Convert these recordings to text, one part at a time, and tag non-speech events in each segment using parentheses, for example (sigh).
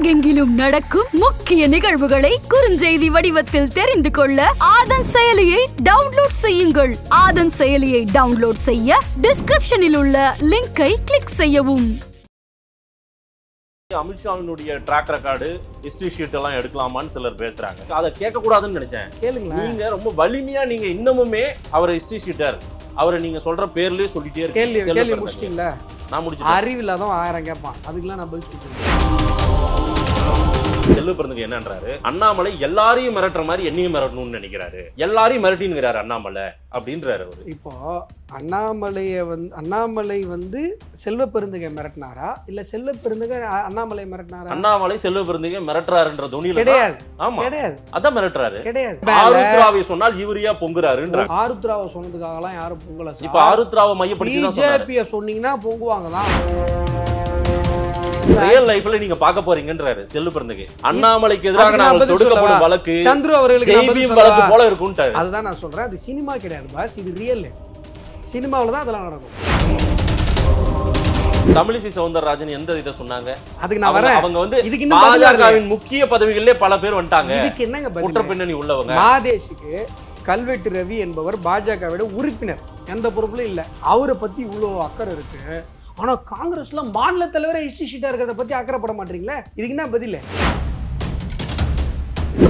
உலகெங்கிலும் நடக்கும் முக்கிய நிகழ்வுகளை குறுஞ்செய்தி வடிவத்தில் தெரிந்து கொள்ள ஆதன் செயலியை டவுன்லோட் செய்யுங்கள் ஆதன் செயலியை டவுன்லோட் செய்ய டிஸ்கிரிப்ஷனில் உள்ள லிங்கை கிளிக் செய்யவும் அமித்ஷாவினுடைய ட்ராக் ரெக்கார்டு ஹிஸ்டரி ஷீட் எல்லாம் எடுக்கலாமான்னு சிலர் பேசுறாங்க அதை கேட்க கூடாதுன்னு நினைச்சேன் கேளுங்க நீங்க ரொம்ப வலிமையா நீங்க இன்னமுமே அவர் ஹிஸ்டரி ஷீட்டர் அவரை நீங்க சொல்ற பேர்லயே சொல்லிட்டே இருக்கீங்க கேள்வி முடிச்சிட்டீங்களா நான் முடிச்சு அறிவில்லாதான் ஆயிரம் கேட்பான் அதுக்கெல்லாம் நான் பதில் சொல்லிட்டு செல்லு பிறந்துக்கு என்னன்றாரு அண்ணாமலை எல்லாரையும் மிரட்டுற மாதிரி என்னையும் மிரட்டணும்னு நினைக்கிறாரு எல்லாரையும் மிரட்டினுங்கிறாரு அண்ணாமலை அப்படின்றாரு அவர் இப்போ அண்ணாமலையை வந்து அண்ணாமலை வந்து செல்வ பெருந்துகை மிரட்டினாரா இல்ல செல்வ பெருந்துகை அண்ணாமலை மிரட்டினாரா அண்ணாமலை செல்வ பெருந்துகை மிரட்டுறாருன்ற துணியில கிடையாது ஆமா கிடையாது அதான் மிரட்டுறாரு கிடையாது ஆருத்ராவை சொன்னால் இவரியா பொங்குறாருன்ற ஆருத்ராவை சொன்னதுக்காக எல்லாம் யாரும் பொங்கல இப்ப ஆருத்ராவை மையப்படுத்தி பிஜேபியை சொன்னீங்கன்னா பொங்குவாங்க ரியல் லைஃப்ல நீங்க போறீங்கன்றாரு செல்லு பிறந்தகை அண்ணாமலைக்கு எதிராக நாங்கள் தொடுக்கப்படும் வழக்கு சந்துரு அவர்களுக்கு வழக்கு போல இருக்கும்ட்டாரு அதுதான் நான் சொல்றேன் அது சினிமா கிடையாது பாஸ் இது ரியல் தான் அதெல்லாம் நடக்கும் தமிழிசை சவுந்தரராஜன் எந்த இதை சொன்னாங்க அதுக்கு நான் வரேன் அவங்க வந்து இதுக்கு இன்னும் பாஜகவின் முக்கிய பதவிகளிலே பல பேர் வந்துட்டாங்க இதுக்கு என்னங்க குற்ற பின்னணி உள்ளவங்க மாதேஷுக்கு கல்வெட்டு ரவி என்பவர் பாஜகவிட உறுப்பினர் எந்த பொறுப்புல இல்ல அவரை பத்தி இவ்வளவு அக்கறை இருக்கு ஆனால் காங்கிரஸ்ல மாநில தலைவரை ஹிஸ்ட்ரி ஷீட்டாக இருக்கிறத பற்றி அக்கறைப்பட மாட்டீங்களே இதுக்கு என்ன பதில்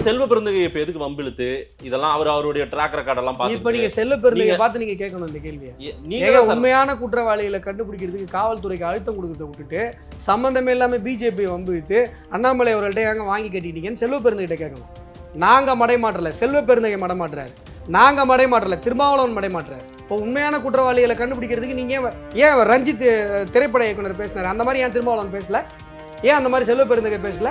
செல்வ பெருந்தகை இப்ப எதுக்கு வம்பிழுத்து இதெல்லாம் அவர் அவருடைய டிராக் ரெக்கார்ட் எல்லாம் பார்த்து இப்ப நீங்க செல்வ பெருந்தகை பார்த்து நீங்க கேட்கணும் இந்த கேள்வியை நீங்க உண்மையான குற்றவாளிகளை கண்டுபிடிக்கிறதுக்கு காவல்துறைக்கு அழுத்தம் கொடுக்கறத விட்டுட்டு சம்பந்தமே இல்லாம பிஜேபி வம்பிழுத்து அண்ணாமலை அவர்கள்ட்ட ஏங்க வாங்கி கட்டிட்டீங்கன்னு செல்வ பெருந்தகிட்ட கேட்கணும் நாங்க மடைமாற்றல செல்வ பெருந்தகை மடமாட்டுறாரு நாங்க மடைமாற்றல திருமாவளவன் மடைமாட்டுறாரு இப்போ உண்மையான குற்றவாளிகளை கண்டுபிடிக்கிறதுக்கு நீங்கள் ஏன் ரஞ்சித் திரைப்பட இயக்குனர் பேசினார் அந்த மாதிரி ஏன் திருமாவளவன் பேசல ஏன் அந்த மாதிரி செல்வ பெருந்தகை பேசல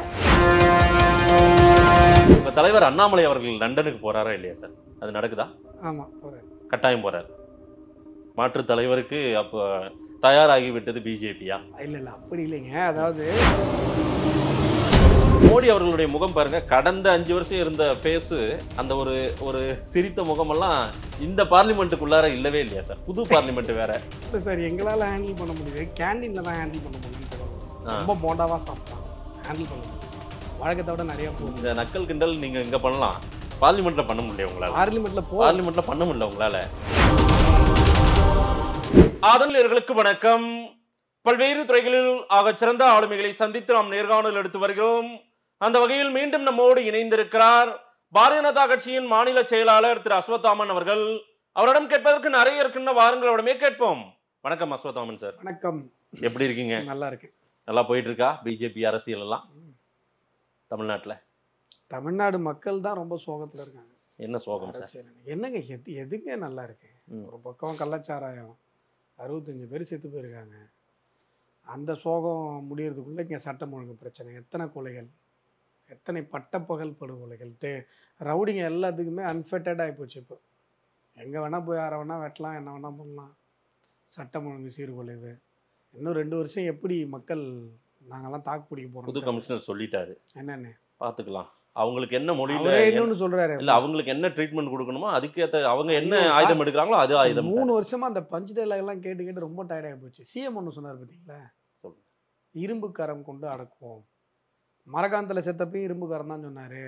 இப்போ தலைவர் அண்ணாமலை அவர்கள் லண்டனுக்கு போகிறாரா இல்லையா சார் அது நடக்குதா ஆமாம் போகிறார் கட்டாயம் போகிறார் மாற்று தலைவருக்கு அப்போ தயாராகி விட்டது பிஜேபியா இல்லை இல்லை அப்படி இல்லைங்க அதாவது மோடி அவர்களுடைய முகம் பாருங்க கடந்த அஞ்சு வருஷம் இருந்த பேசு அந்த ஒரு ஒரு சிரித்த முகமெல்லாம் இந்த பார்லிமெண்ட்டுக்குள்ளார இல்லவே இல்லையா சார் புது பார்லிமெண்ட் வேற இல்லை சார் எங்களால் ஹேண்டில் பண்ண முடியுது கேண்டீனில் தான் ஹேண்டில் பண்ண முடியும் ரொம்ப மோண்டாவாக சாப்பிட்டான் ஹேண்டில் பண்ண முடியும் வழக்கத்தை விட நிறைய போகும் இந்த நக்கல் கிண்டல் நீங்கள் இங்கே பண்ணலாம் பார்லிமெண்ட்ல பண்ண முடியல உங்களால் பார்லிமெண்ட்ல பார்லிமெண்ட்ல பண்ண முடியல உங்களால ஆதரவர்களுக்கு வணக்கம் பல்வேறு துறைகளில் ஆக சிறந்த ஆளுமைகளை சந்தித்து நாம் நேர்காணல் எடுத்து வருகிறோம் அந்த வகையில் மீண்டும் நம்மோடு இணைந்திருக்கிறார் பாரதிய ஜனதா கட்சியின் மாநில செயலாளர் திரு அஸ்வத்தாமன் அவர்கள் அவரிடம் கேட்பதற்கு நிறைய இருக்குன்னு வாருங்கள் அவரிடமே கேட்போம் வணக்கம் அஸ்வத்தாமன் சார் வணக்கம் எப்படி இருக்கீங்க நல்லா இருக்கு நல்லா போயிட்டு இருக்கா பிஜேபி அரசியல் எல்லாம் தமிழ்நாட்டில் தமிழ்நாடு மக்கள் தான் ரொம்ப சோகத்தில் இருக்காங்க என்ன சோகம் சார் என்னங்க எது எதுங்க நல்லா இருக்கு ஒரு பக்கம் கள்ளச்சாராயம் அறுபத்தஞ்சு பேர் செத்து போயிருக்காங்க அந்த சோகம் முடியறதுக்குள்ளே இங்கே சட்டம் ஒழுங்கு பிரச்சனை எத்தனை கொலைகள் எத்தனை பட்டப்பகல் படுகொலைகள்ட்டு ரவுடிங்க எல்லாத்துக்குமே அன்ஃபிட்டட் ஆகிப்போச்சு இப்போ எங்கே வேணால் போய் யாரை வேணால் வெட்டலாம் என்ன வேணால் பண்ணலாம் சட்டம் ஒழுங்கு சீர்குலைவு இன்னும் ரெண்டு வருஷம் எப்படி மக்கள் நாங்கள்லாம் தாக்கு பிடிக்க போகிறோம் புது கமிஷனர் சொல்லிட்டாரு என்னென்ன பார்த்துக்கலாம் அவங்களுக்கு என்ன மொழியில இன்னொன்னு சொல்றாரு இல்ல அவங்களுக்கு என்ன ட்ரீட்மெண்ட் கொடுக்கணுமோ அதுக்கேற்ற அவங்க என்ன ஆயுதம் எடுக்கிறாங்களோ அது ஆயுதம் மூணு வருஷமா அந்த பஞ்சு டைலாக் எல்லாம் கேட்டு கேட்டு ரொம்ப டயர்டாகி போச்சு சிஎம் ஒன்று சொன்னார் பார்த்தீங்களா இரும்பு கரம் கொண்டு அடக்குவோம் மரக்காந்தில் செத்தப்பையும் இரும்புக்காரன் தான் சொன்னார்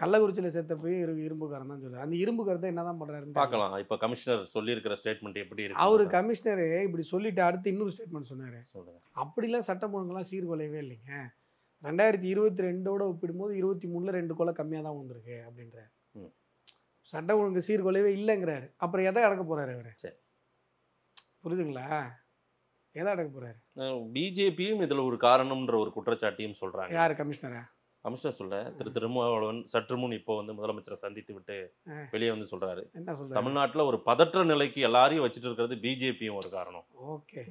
கள்ளக்குறிச்சியில் செத்தப்பையும் இரு இரும்புக்காரன் தான் சொன்னார் அந்த இரும்புக்காரத்தை என்ன தான் பண்ணுறாரு பார்க்கலாம் இப்போ கமிஷனர் சொல்லியிருக்கிற ஸ்டேட்மெண்ட் எப்படி இருக்கு அவர் கமிஷனர் இப்படி சொல்லிட்டு அடுத்து இன்னொரு ஸ்டேட்மெண்ட் சொன்னார் அப்படிலாம் சட்டம் ஒழுங்கெல்லாம் சீர்குலையவே இல்லைங்க ரெண்டாயிரத்தி இருபத்தி ரெண்டோட ஒப்பிடும்போது இருபத்தி மூணில் ரெண்டு கொலை கம்மியாக தான் வந்திருக்கு அப்படின்றார் சட்டம் ஒழுங்கு சீர்குலையவே இல்லைங்கிறாரு அப்புறம் எதை அடக்க போகிறாரு அவர் புரியுதுங்களா ஏதா நடக்க போறாரு பிஜேபியும் இதுல ஒரு காரணம்ன்ற ஒரு குற்றச்சாட்டியும் சொல்றாங்க யாரு கமிஷனரா கமிஷனர் சொல்ல திரு திருமாவளவன் சற்று முன் இப்போ வந்து முதலமைச்சரை சந்தித்து விட்டு வெளியே வந்து சொல்றாரு என்ன சொல்ற தமிழ்நாட்டில் ஒரு பதற்ற நிலைக்கு எல்லாரையும் வச்சுட்டு இருக்கிறது பிஜேபியும் ஒரு காரணம் ஓகே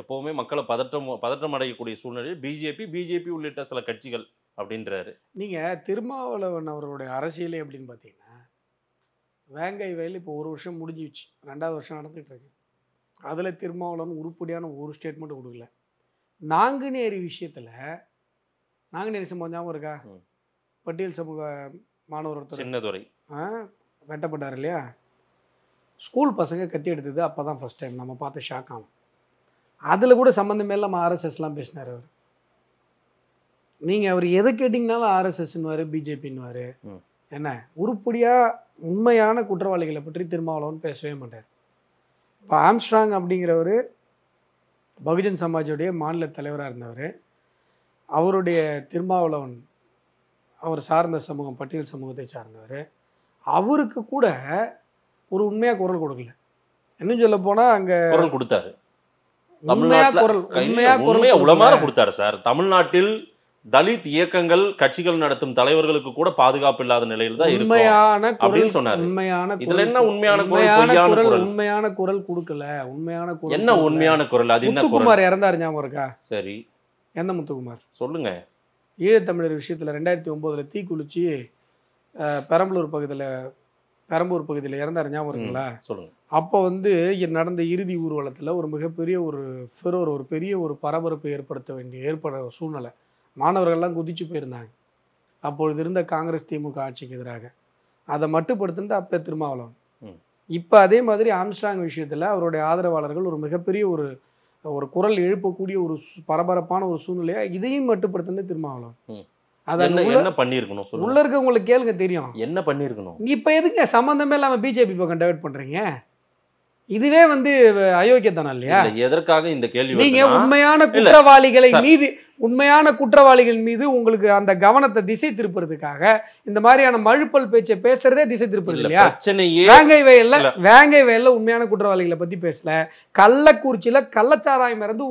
எப்பவுமே மக்களை பதற்றம் பதற்றம் அடையக்கூடிய சூழ்நிலையில் பிஜேபி பிஜேபி உள்ளிட்ட சில கட்சிகள் அப்படின்றாரு நீங்க திருமாவளவன் அவருடைய அரசியலே அப்படின்னு பார்த்தீங்கன்னா வேங்கை வயல் இப்போ ஒரு வருஷம் முடிஞ்சிச்சு ரெண்டாவது வருஷம் நடந்துகிட்டு இருக்கு அதில் திருமாவளவன் உருப்படியான ஒரு ஸ்டேட்மெண்ட் கொடுக்கல நாங்குநேரி விஷயத்தில் நாங்குநேரி சம்பவம் ஞாபகம் இருக்கா பட்டியல் சமூக மாணவர் ஒருத்தர் ஆ வெட்டப்பட்டார் இல்லையா ஸ்கூல் பசங்க கத்தி எடுத்தது அப்போ தான் ஃபஸ்ட் டைம் நம்ம பார்த்து ஷாக் ஆகும் அதில் கூட சம்மந்தமே இல்லாமல் ஆர்எஸ்எஸ்லாம் பேசினார் அவர் நீங்கள் அவர் எதை கேட்டிங்கனாலும் ஆர்எஸ்எஸ்ன்னுவார் பிஜேபின்னுவார் என்ன உருப்படியாக உண்மையான குற்றவாளிகளை பற்றி திருமாவளவன் பேசவே மாட்டார் இப்போ ஆம்ஸ்ட்ராங் அப்படிங்கிறவர் பகுஜன் சமாஜுடைய மாநில தலைவராக இருந்தவர் அவருடைய திருமாவளவன் அவர் சார்ந்த சமூகம் பட்டியல் சமூகத்தை சார்ந்தவர் அவருக்கு கூட ஒரு உண்மையாக குரல் கொடுக்கல இன்னும் சொல்ல போனால் அங்கே குரல் கொடுத்தாரு குரல் உண்மையாக குரல் உளமாற கொடுத்தாரு சார் தமிழ்நாட்டில் தலித் இயக்கங்கள் கட்சிகள் நடத்தும் தலைவர்களுக்கு கூட பாதுகாப்பு இல்லாத நிலையில் தான் உண்மையான அப்படின்னு சொன்னார் உண்மையான இதுல என்ன உண்மையான குரல் உண்மையான குரல் கொடுக்கல உண்மையான குரல் என்ன உண்மையான குரல் அது என்ன குமார் இறந்தாரு ஞாபகம் இருக்கா சரி எந்த முத்துக்குமார் சொல்லுங்க ஈழத்தமிழர் விஷயத்துல ரெண்டாயிரத்தி ஒன்பதுல தீ தீக்குளிச்சு பெரம்பலூர் பகுதியில் பெரம்பூர் பகுதியில் இறந்தார் ஞாபகம் இருக்குங்களா சொல்லுங்க அப்போ வந்து நடந்த இறுதி ஊர்வலத்தில் ஒரு மிகப்பெரிய ஒரு ஃபிரோர் ஒரு பெரிய ஒரு பரபரப்பு ஏற்படுத்த வேண்டிய ஏற்பட சூழ்நிலை மாணவர்கள்லாம் குதிச்சு போயிருந்தாங்க அப்பொழுது இருந்த காங்கிரஸ் திமுக ஆட்சிக்கு எதிராக அதை மட்டுப்படுத்துனது அப்ப திருமாவளவன் இப்போ அதே மாதிரி ஆம்ஸ்டாங் விஷயத்தில் அவருடைய ஆதரவாளர்கள் ஒரு மிகப்பெரிய ஒரு ஒரு குரல் எழுப்பக்கூடிய ஒரு பரபரப்பான ஒரு சூழ்நிலையா இதையும் மட்டுப்படுத்துனது திருமாவளவன் என்ன பண்ணிருக்கணும் உள்ள இருக்கவங்களுக்கு கேளுங்க தெரியும் என்ன பண்ணிருக்கணும் இப்ப எதுக்கு சம்பந்தமே இல்லாம பிஜேபி பக்கம் டைவர்ட் பண்றீங்க இதுவே வந்து அயோக்கியத்தனம் இல்லையா எதற்காக இந்த கேள்வி நீங்க உண்மையான குற்றவாளிகளை மீது உண்மையான குற்றவாளிகள் மீது உங்களுக்கு அந்த கவனத்தை திசை திருப்புறதுக்காக இந்த மாதிரியான மழுப்பல் பேச்சை பேசுறதே திசை திருப்புறது இல்லையா வேங்கை வயல்ல வேங்கை வயல்ல உண்மையான குற்றவாளிகளை பத்தி பேசல கள்ளக்குறிச்சியில கள்ளச்சாராயம் இருந்து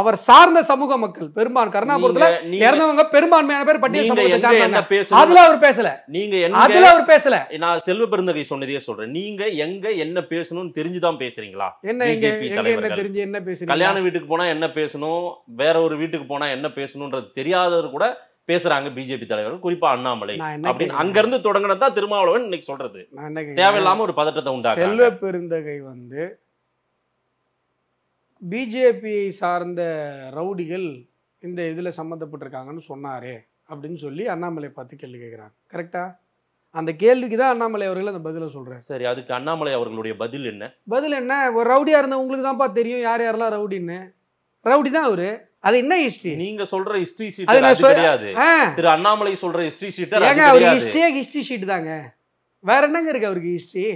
அவர் சார்ந்த சமூக மக்கள் பெரும்பான் கருணாபுரத்துல இறந்தவங்க பெரும்பான்மையான பேர் பட்டியல் சமூகத்தை அதுல அவர் பேசல நீங்க அதுல அவர் பேசல நான் செல்வ பெருந்தகை சொன்னதையே சொல்றேன் நீங்க எங்க என்ன பேசணும்னு தெரிஞ்சுதான் பேசுறீங்களா என்ன தெரிஞ்சு என்ன பேசுறீங்க கல்யாண வீட்டுக்கு போனா என்ன பேசணும் வேற ஒரு வீட்டுக்கு போனா என்ன பேசணுன்றது தெரியாதவர் கூட பேசுறாங்க பிஜேபி தலைவர்கள் குறிப்பா அண்ணாமலை அப்படின்னு அங்கிருந்து தொடங்கினது திருமாவளவன் இன்னைக்கு சொல்றது தேவையில்லாம ஒரு பதட்டத்தை உண்டாக செல்வ பெருந்தகை வந்து பிஜேபியை சார்ந்த ரவுடிகள் இந்த இதுல சம்மந்தப்பட்டிருக்காங்கன்னு சொன்னாரே அப்படின்னு சொல்லி அண்ணாமலை பார்த்து கேள்வி கேட்கிறாங்க கரெக்டா அந்த கேள்விக்கு தான் அண்ணாமலை அவர்கள் அந்த பதிலை சொல்றேன் சரி அதுக்கு அண்ணாமலை அவர்களுடைய பதில் என்ன பதில் என்ன ஒரு ரவுடியாக இருந்தவங்களுக்கு தான்ப்பா தெரியும் யார் யாரெல்லாம் ரவுடின்னு ரவுடி தான் அவரு அது என்ன ஹிஸ்டரி நீங்க சொல்ற ஹிஸ்டரி ஷீட் அது கிடையாது திரு அண்ணாமலை சொல்ற ஹிஸ்டரி ஷீட் ஏங்க அவர் ஹிஸ்டரியே ஹிஸ்டரி ஷீட் தாங்க வேற என்னங்க இருக்கு அவருக்கு ஹிஸ்டரி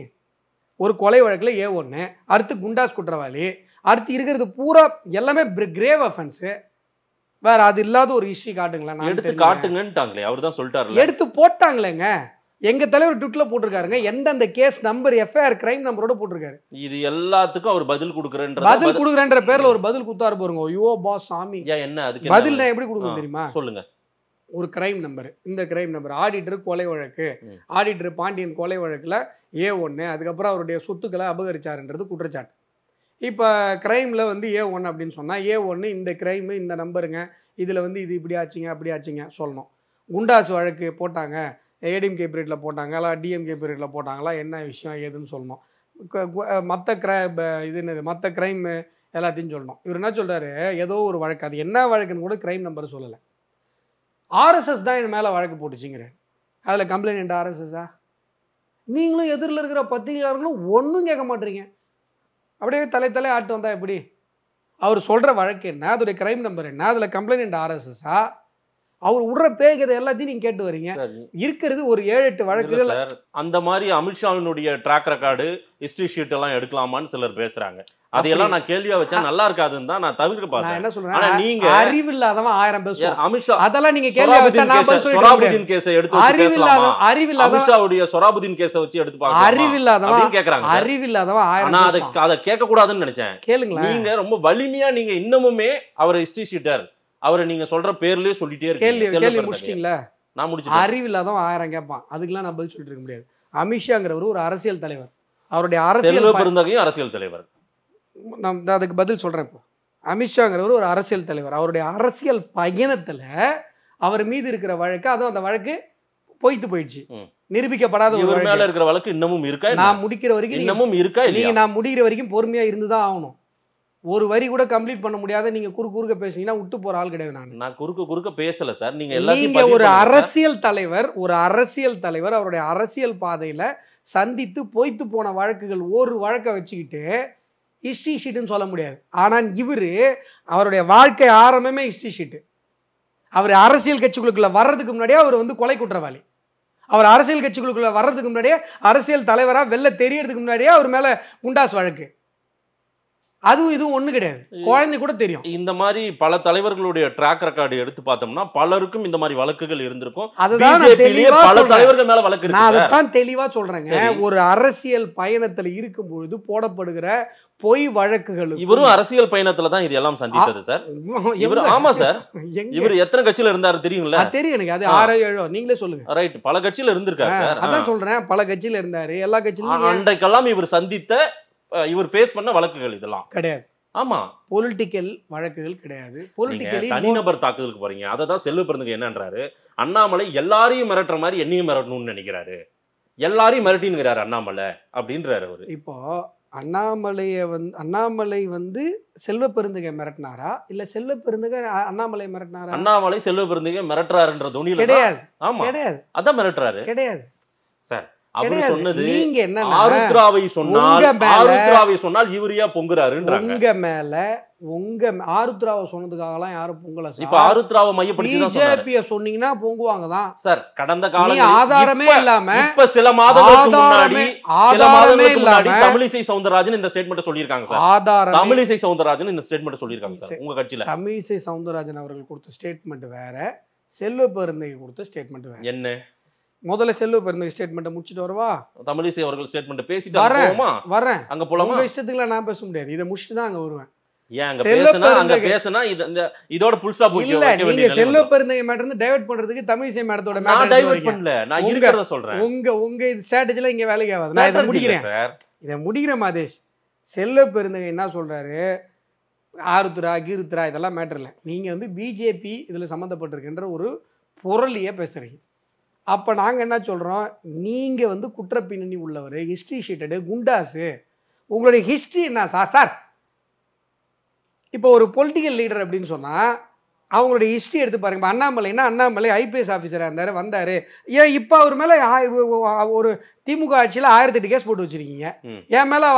ஒரு கொலை வழக்குல ஏ ஒன்று அடுத்து குண்டாஸ் குற்றவாளி அடுத்து இருக்கிறது பூரா எல்லாமே கிரேவ் அஃபென்ஸு வேற அது இல்லாத ஒரு ஹிஸ்டரி காட்டுங்களேன் எடுத்து காட்டுங்கன்ட்டாங்களே அவர் தான் சொல்லிட்டாரு எடுத்து போட்டாங்களேங்க எங்கள் தலைவர் ட்விட்டில் போட்டிருக்காருங்க அந்த கேஸ் நம்பர் எஃப்ஐஆர் கிரைம் நம்பரோட போட்டிருக்காரு இது எல்லாத்துக்கும் அவர் பதில் கொடுக்குறேன்ற பதில் கொடுக்குறேன்ற பேரில் ஒரு பதில் கொடுத்தாரு பாருங்க யோ பா சாமி என்ன அதுக்கு பதில் நான் எப்படி கொடுக்கணும் தெரியுமா சொல்லுங்க ஒரு கிரைம் நம்பர் இந்த கிரைம் நம்பர் ஆடிட்டர் கொலை வழக்கு ஆடிட்டர் பாண்டியன் கொலை வழக்கில் ஏ ஒன்று அதுக்கப்புறம் அவருடைய சொத்துக்களை அபகரிச்சாருன்றது குற்றச்சாட்டு இப்போ கிரைமில் வந்து ஏ ஒன் அப்படின்னு சொன்னால் ஏ ஒன்று இந்த கிரைம் இந்த நம்பருங்க இதில் வந்து இது இப்படி ஆச்சுங்க அப்படி ஆச்சுங்க சொல்லணும் குண்டாஸ் வழக்கு போட்டாங்க ஏடிஎம்கே பீரியடில் போட்டாங்களா டிஎம்கே பீரியடில் போட்டாங்களா என்ன விஷயம் ஏதுன்னு சொல்லணும் மற்ற கிரை இது என்னது மற்ற கிரைம் எல்லாத்தையும் சொல்லணும் இவர் என்ன சொல்கிறாரு ஏதோ ஒரு வழக்கு அது என்ன வழக்குன்னு கூட கிரைம் நம்பர் சொல்லலை ஆர்எஸ்எஸ் தான் என் மேலே வழக்கு போட்டுச்சுங்கிறார் அதில் கம்ப்ளைண்ட் ஆர்எஸ்எஸ்ஸா நீங்களும் எதிரில் இருக்கிற பத்திரிகையாளர்களும் ஒன்றும் கேட்க மாட்டீங்க அப்படியே தலை தலை ஆட்டு வந்தால் எப்படி அவர் சொல்கிற வழக்கு என்ன அதோடைய கிரைம் நம்பர் என்ன அதில் கம்ப்ளைண்ட் ஆர்எஸ்எஸ்ஸா அவர் விடுற பேகதை எல்லாத்தையும் நீங்க கேட்டு வரீங்க இருக்கிறது ஒரு ஏழு எட்டு வழக்குகள் அந்த மாதிரி அமித்ஷாவினுடைய ட்ராக் ரெக்கார்டு ஹிஸ்டரி ஷீட் எல்லாம் எடுக்கலாமான்னு சிலர் பேசுறாங்க அதையெல்லாம் நான் கேள்வியா வச்சா நல்லா இருக்காதுன்னு தான் நான் தவிர்க்க பாத்தேன் என்ன சொல்றேன் நீங்க அறிவு இல்லாதவன் ஆயிரம் பேசுவான் அமித்ஷா அதெல்லாம் நீங்க கேள்வியா வச்சா நான் சொராபுதீன் எடுத்து அறிவு இல்லாதவன் அறிவு இல்லாத அமித்ஷாவுடைய சொராபுதீன் கேஸ வச்சு எடுத்து பாக்க அறிவு இல்லாதவன் கேக்குறாங்க அறிவு இல்லாதவன் ஆயிரம் நான் அதை அதை கேட்க கூடாதுன்னு நினைச்சேன் கேளுங்க நீங்க ரொம்ப வலிமையா நீங்க இன்னமுமே அவர் ஹிஸ்டரி ஷீட்டர் அவரை நீங்க சொல்ற பேர்லயே சொல்லிட்டே கேள்வி கேள்வி முடிச்சிட்டீங்களா நான் முடிச்சு அறிவில்லாதான் ஆயிரம் கேட்பான் அதுக்கெல்லாம் நான் பதில் சொல்லிட்டு இருக்க முடியாது அமித்ஷாங்கிறவர் ஒரு அரசியல் தலைவர் அவருடைய அரசியல் பெருந்தகையும் அரசியல் தலைவர் நான் அதுக்கு பதில் சொல்றேன் இப்போ அமித்ஷாங்கிறவர் ஒரு அரசியல் தலைவர் அவருடைய அரசியல் பயணத்துல அவர் மீது இருக்கிற வழக்கு அதுவும் அந்த வழக்கு போய்த்து போயிடுச்சு நிரூபிக்கப்படாத ஒரு மேல இருக்கிற வழக்கு இன்னமும் இருக்கா நான் முடிக்கிற வரைக்கும் இன்னமும் இருக்கா நீங்க நான் முடிக்கிற வரைக்கும் பொறுமையா இருந்துதான் ஆகணும் ஒரு வரி கூட கம்ப்ளீட் பண்ண முடியாத நீங்க குறுக்கு குறுக்க பேசுனீங்கன்னா விட்டு போற ஆள் கிடையாது நான் குறுக்கு குறுக்க பேசல சார் நீங்க நீங்க ஒரு அரசியல் தலைவர் ஒரு அரசியல் தலைவர் அவருடைய அரசியல் பாதையில சந்தித்து போய்த்து போன வழக்குகள் ஒரு வழக்கை வச்சுக்கிட்டு ஹிஸ்ட்ரி ஷீட்டுன்னு சொல்ல முடியாது ஆனால் இவர் அவருடைய வாழ்க்கை ஆரம்பமே ஹிஸ்ட்ரி ஷீட்டு அவர் அரசியல் கட்சிகளுக்குள்ள வர்றதுக்கு முன்னாடியே அவர் வந்து கொலை குற்றவாளி அவர் அரசியல் கட்சிகளுக்குள்ள வர்றதுக்கு முன்னாடியே அரசியல் தலைவராக வெளில தெரியறதுக்கு முன்னாடியே அவர் மேலே குண்டாஸ் வழக்கு அதுவும் இதுவும் ஒண்ணு கிடையாது குழந்தை கூட தெரியும் இந்த மாதிரி பல தலைவர்களுடைய ட்ராக் ரெக்கார்டு எடுத்து பார்த்தோம்னா பலருக்கும் இந்த மாதிரி வழக்குகள் இருந்திருக்கும் அதுதான் மேல வழக்கு தெளிவா சொல்றேங்க ஒரு அரசியல் பயணத்துல இருக்கும் பொழுது போடப்படுகிற பொய் வழக்குகள் இவரும் அரசியல் பயணத்துல தான் இது எல்லாம் சந்தித்தது சார் இவர் ஆமா சார் இவர் எத்தனை கட்சியில இருந்தாரு தெரியுங்கள தெரியும் எனக்கு அது ஆறோ ஏழோ நீங்களே சொல்லுங்க ரைட் பல கட்சியில இருந்திருக்காரு சார் அதான் சொல்றேன் பல கட்சியில இருந்தாரு எல்லா கட்சியிலும் அன்றைக்கெல்லாம் இவர் சந்தித்த இவர் ஃபேஸ் பண்ண வழக்குகள் இதெல்லாம் கிடையாது ஆமா பொலிட்டிக்கல் வழக்குகள் கிடையாது பொலிட்டிக்கல் தனிநபர் தாக்குதலுக்கு போறீங்க அதை தான் செல்வ பிறந்த என்னன்றாரு அண்ணாமலை எல்லாரையும் மிரட்டுற மாதிரி என்னையும் மிரட்டணும்னு நினைக்கிறாரு எல்லாரையும் மிரட்டின்னு அண்ணாமலை அப்படின்றாரு அவரு இப்போ அண்ணாமலையை வந்து அண்ணாமலை வந்து செல்வ பெருந்துகை மிரட்டினாரா இல்ல செல்வ பெருந்துகை அண்ணாமலை மிரட்டினாரா அண்ணாமலை செல்வ பெருந்துகை மிரட்டுறாருன்ற துணியில கிடையாது ஆமா கிடையாது அதான் மிரட்டுறாரு கிடையாது சார் சொன்னது நீங்க என்ன ஆருத்ராவை சொன்னால் உங்க மேல ஆருத்ராவை சொன்னதுக்காகலாம் யாரும் இப்ப சொன்னீங்கன்னா பொங்குவாங்க தான் சார் கடந்த ஆதாரமே இல்லாம இப்ப சில சில இந்த ஸ்டேட்மெண்ட் சார் ஆதாரம் இந்த ஸ்டேட்மெண்ட் சார் உங்க கட்சியில அவர்கள் கொடுத்த ஸ்டேட்மெண்ட் வேற செல்வ பெருந்தைக்கு கொடுத்த ஸ்டேட்மெண்ட் வேற என்ன முதல்ல செல்வ பிறந்த ஸ்டேட்மெண்ட்டை முடிச்சுட்டு வரவா தமிழிசை அவர்கள் ஸ்டேட்மெண்ட் பேசிட்டு வரேன் வரேன் அங்க போலாமா உங்க இஷ்டத்துக்குலாம் நான் பேச முடியாது இதை முடிச்சுட்டு தான் அங்க வருவேன் இதோட டைவர்ட் பண்றதுக்கு மேடத்தோட நான் சொல்றேன் உங்க உங்க இங்க வேலைக்கு நான் முடிக்கிறேன் பெருந்தகை என்ன சொல்றாரு ஆருத்ரா கீருத்ரா இதெல்லாம் மேட்டர் இல்லை வந்து பிஜேபி இதுல சம்பந்தப்பட்டிருக்கின்ற ஒரு பொருளிய பேசுறீங்க அப்போ நாங்கள் என்ன சொல்கிறோம் நீங்கள் வந்து குற்ற பின்னணி உள்ளவர் ஹிஸ்ட்ரி ஷீட்டடு குண்டாஸு உங்களுடைய ஹிஸ்ட்ரி என்ன சார் சார் இப்போ ஒரு பொலிட்டிக்கல் லீடர் அப்படின்னு சொன்னால் அவங்களுடைய ஹிஸ்ட்ரி எடுத்து பாருங்க அண்ணாமலைனா அண்ணாமலை ஐபிஎஸ் ஆஃபீஸராக இருந்தார் வந்தார் ஏன் இப்போ அவர் மேலே ஒரு திமுக ஆட்சியில் ஆயிரத்தி எட்டு கேஸ் போட்டு வச்சுருக்கீங்க என் மேலே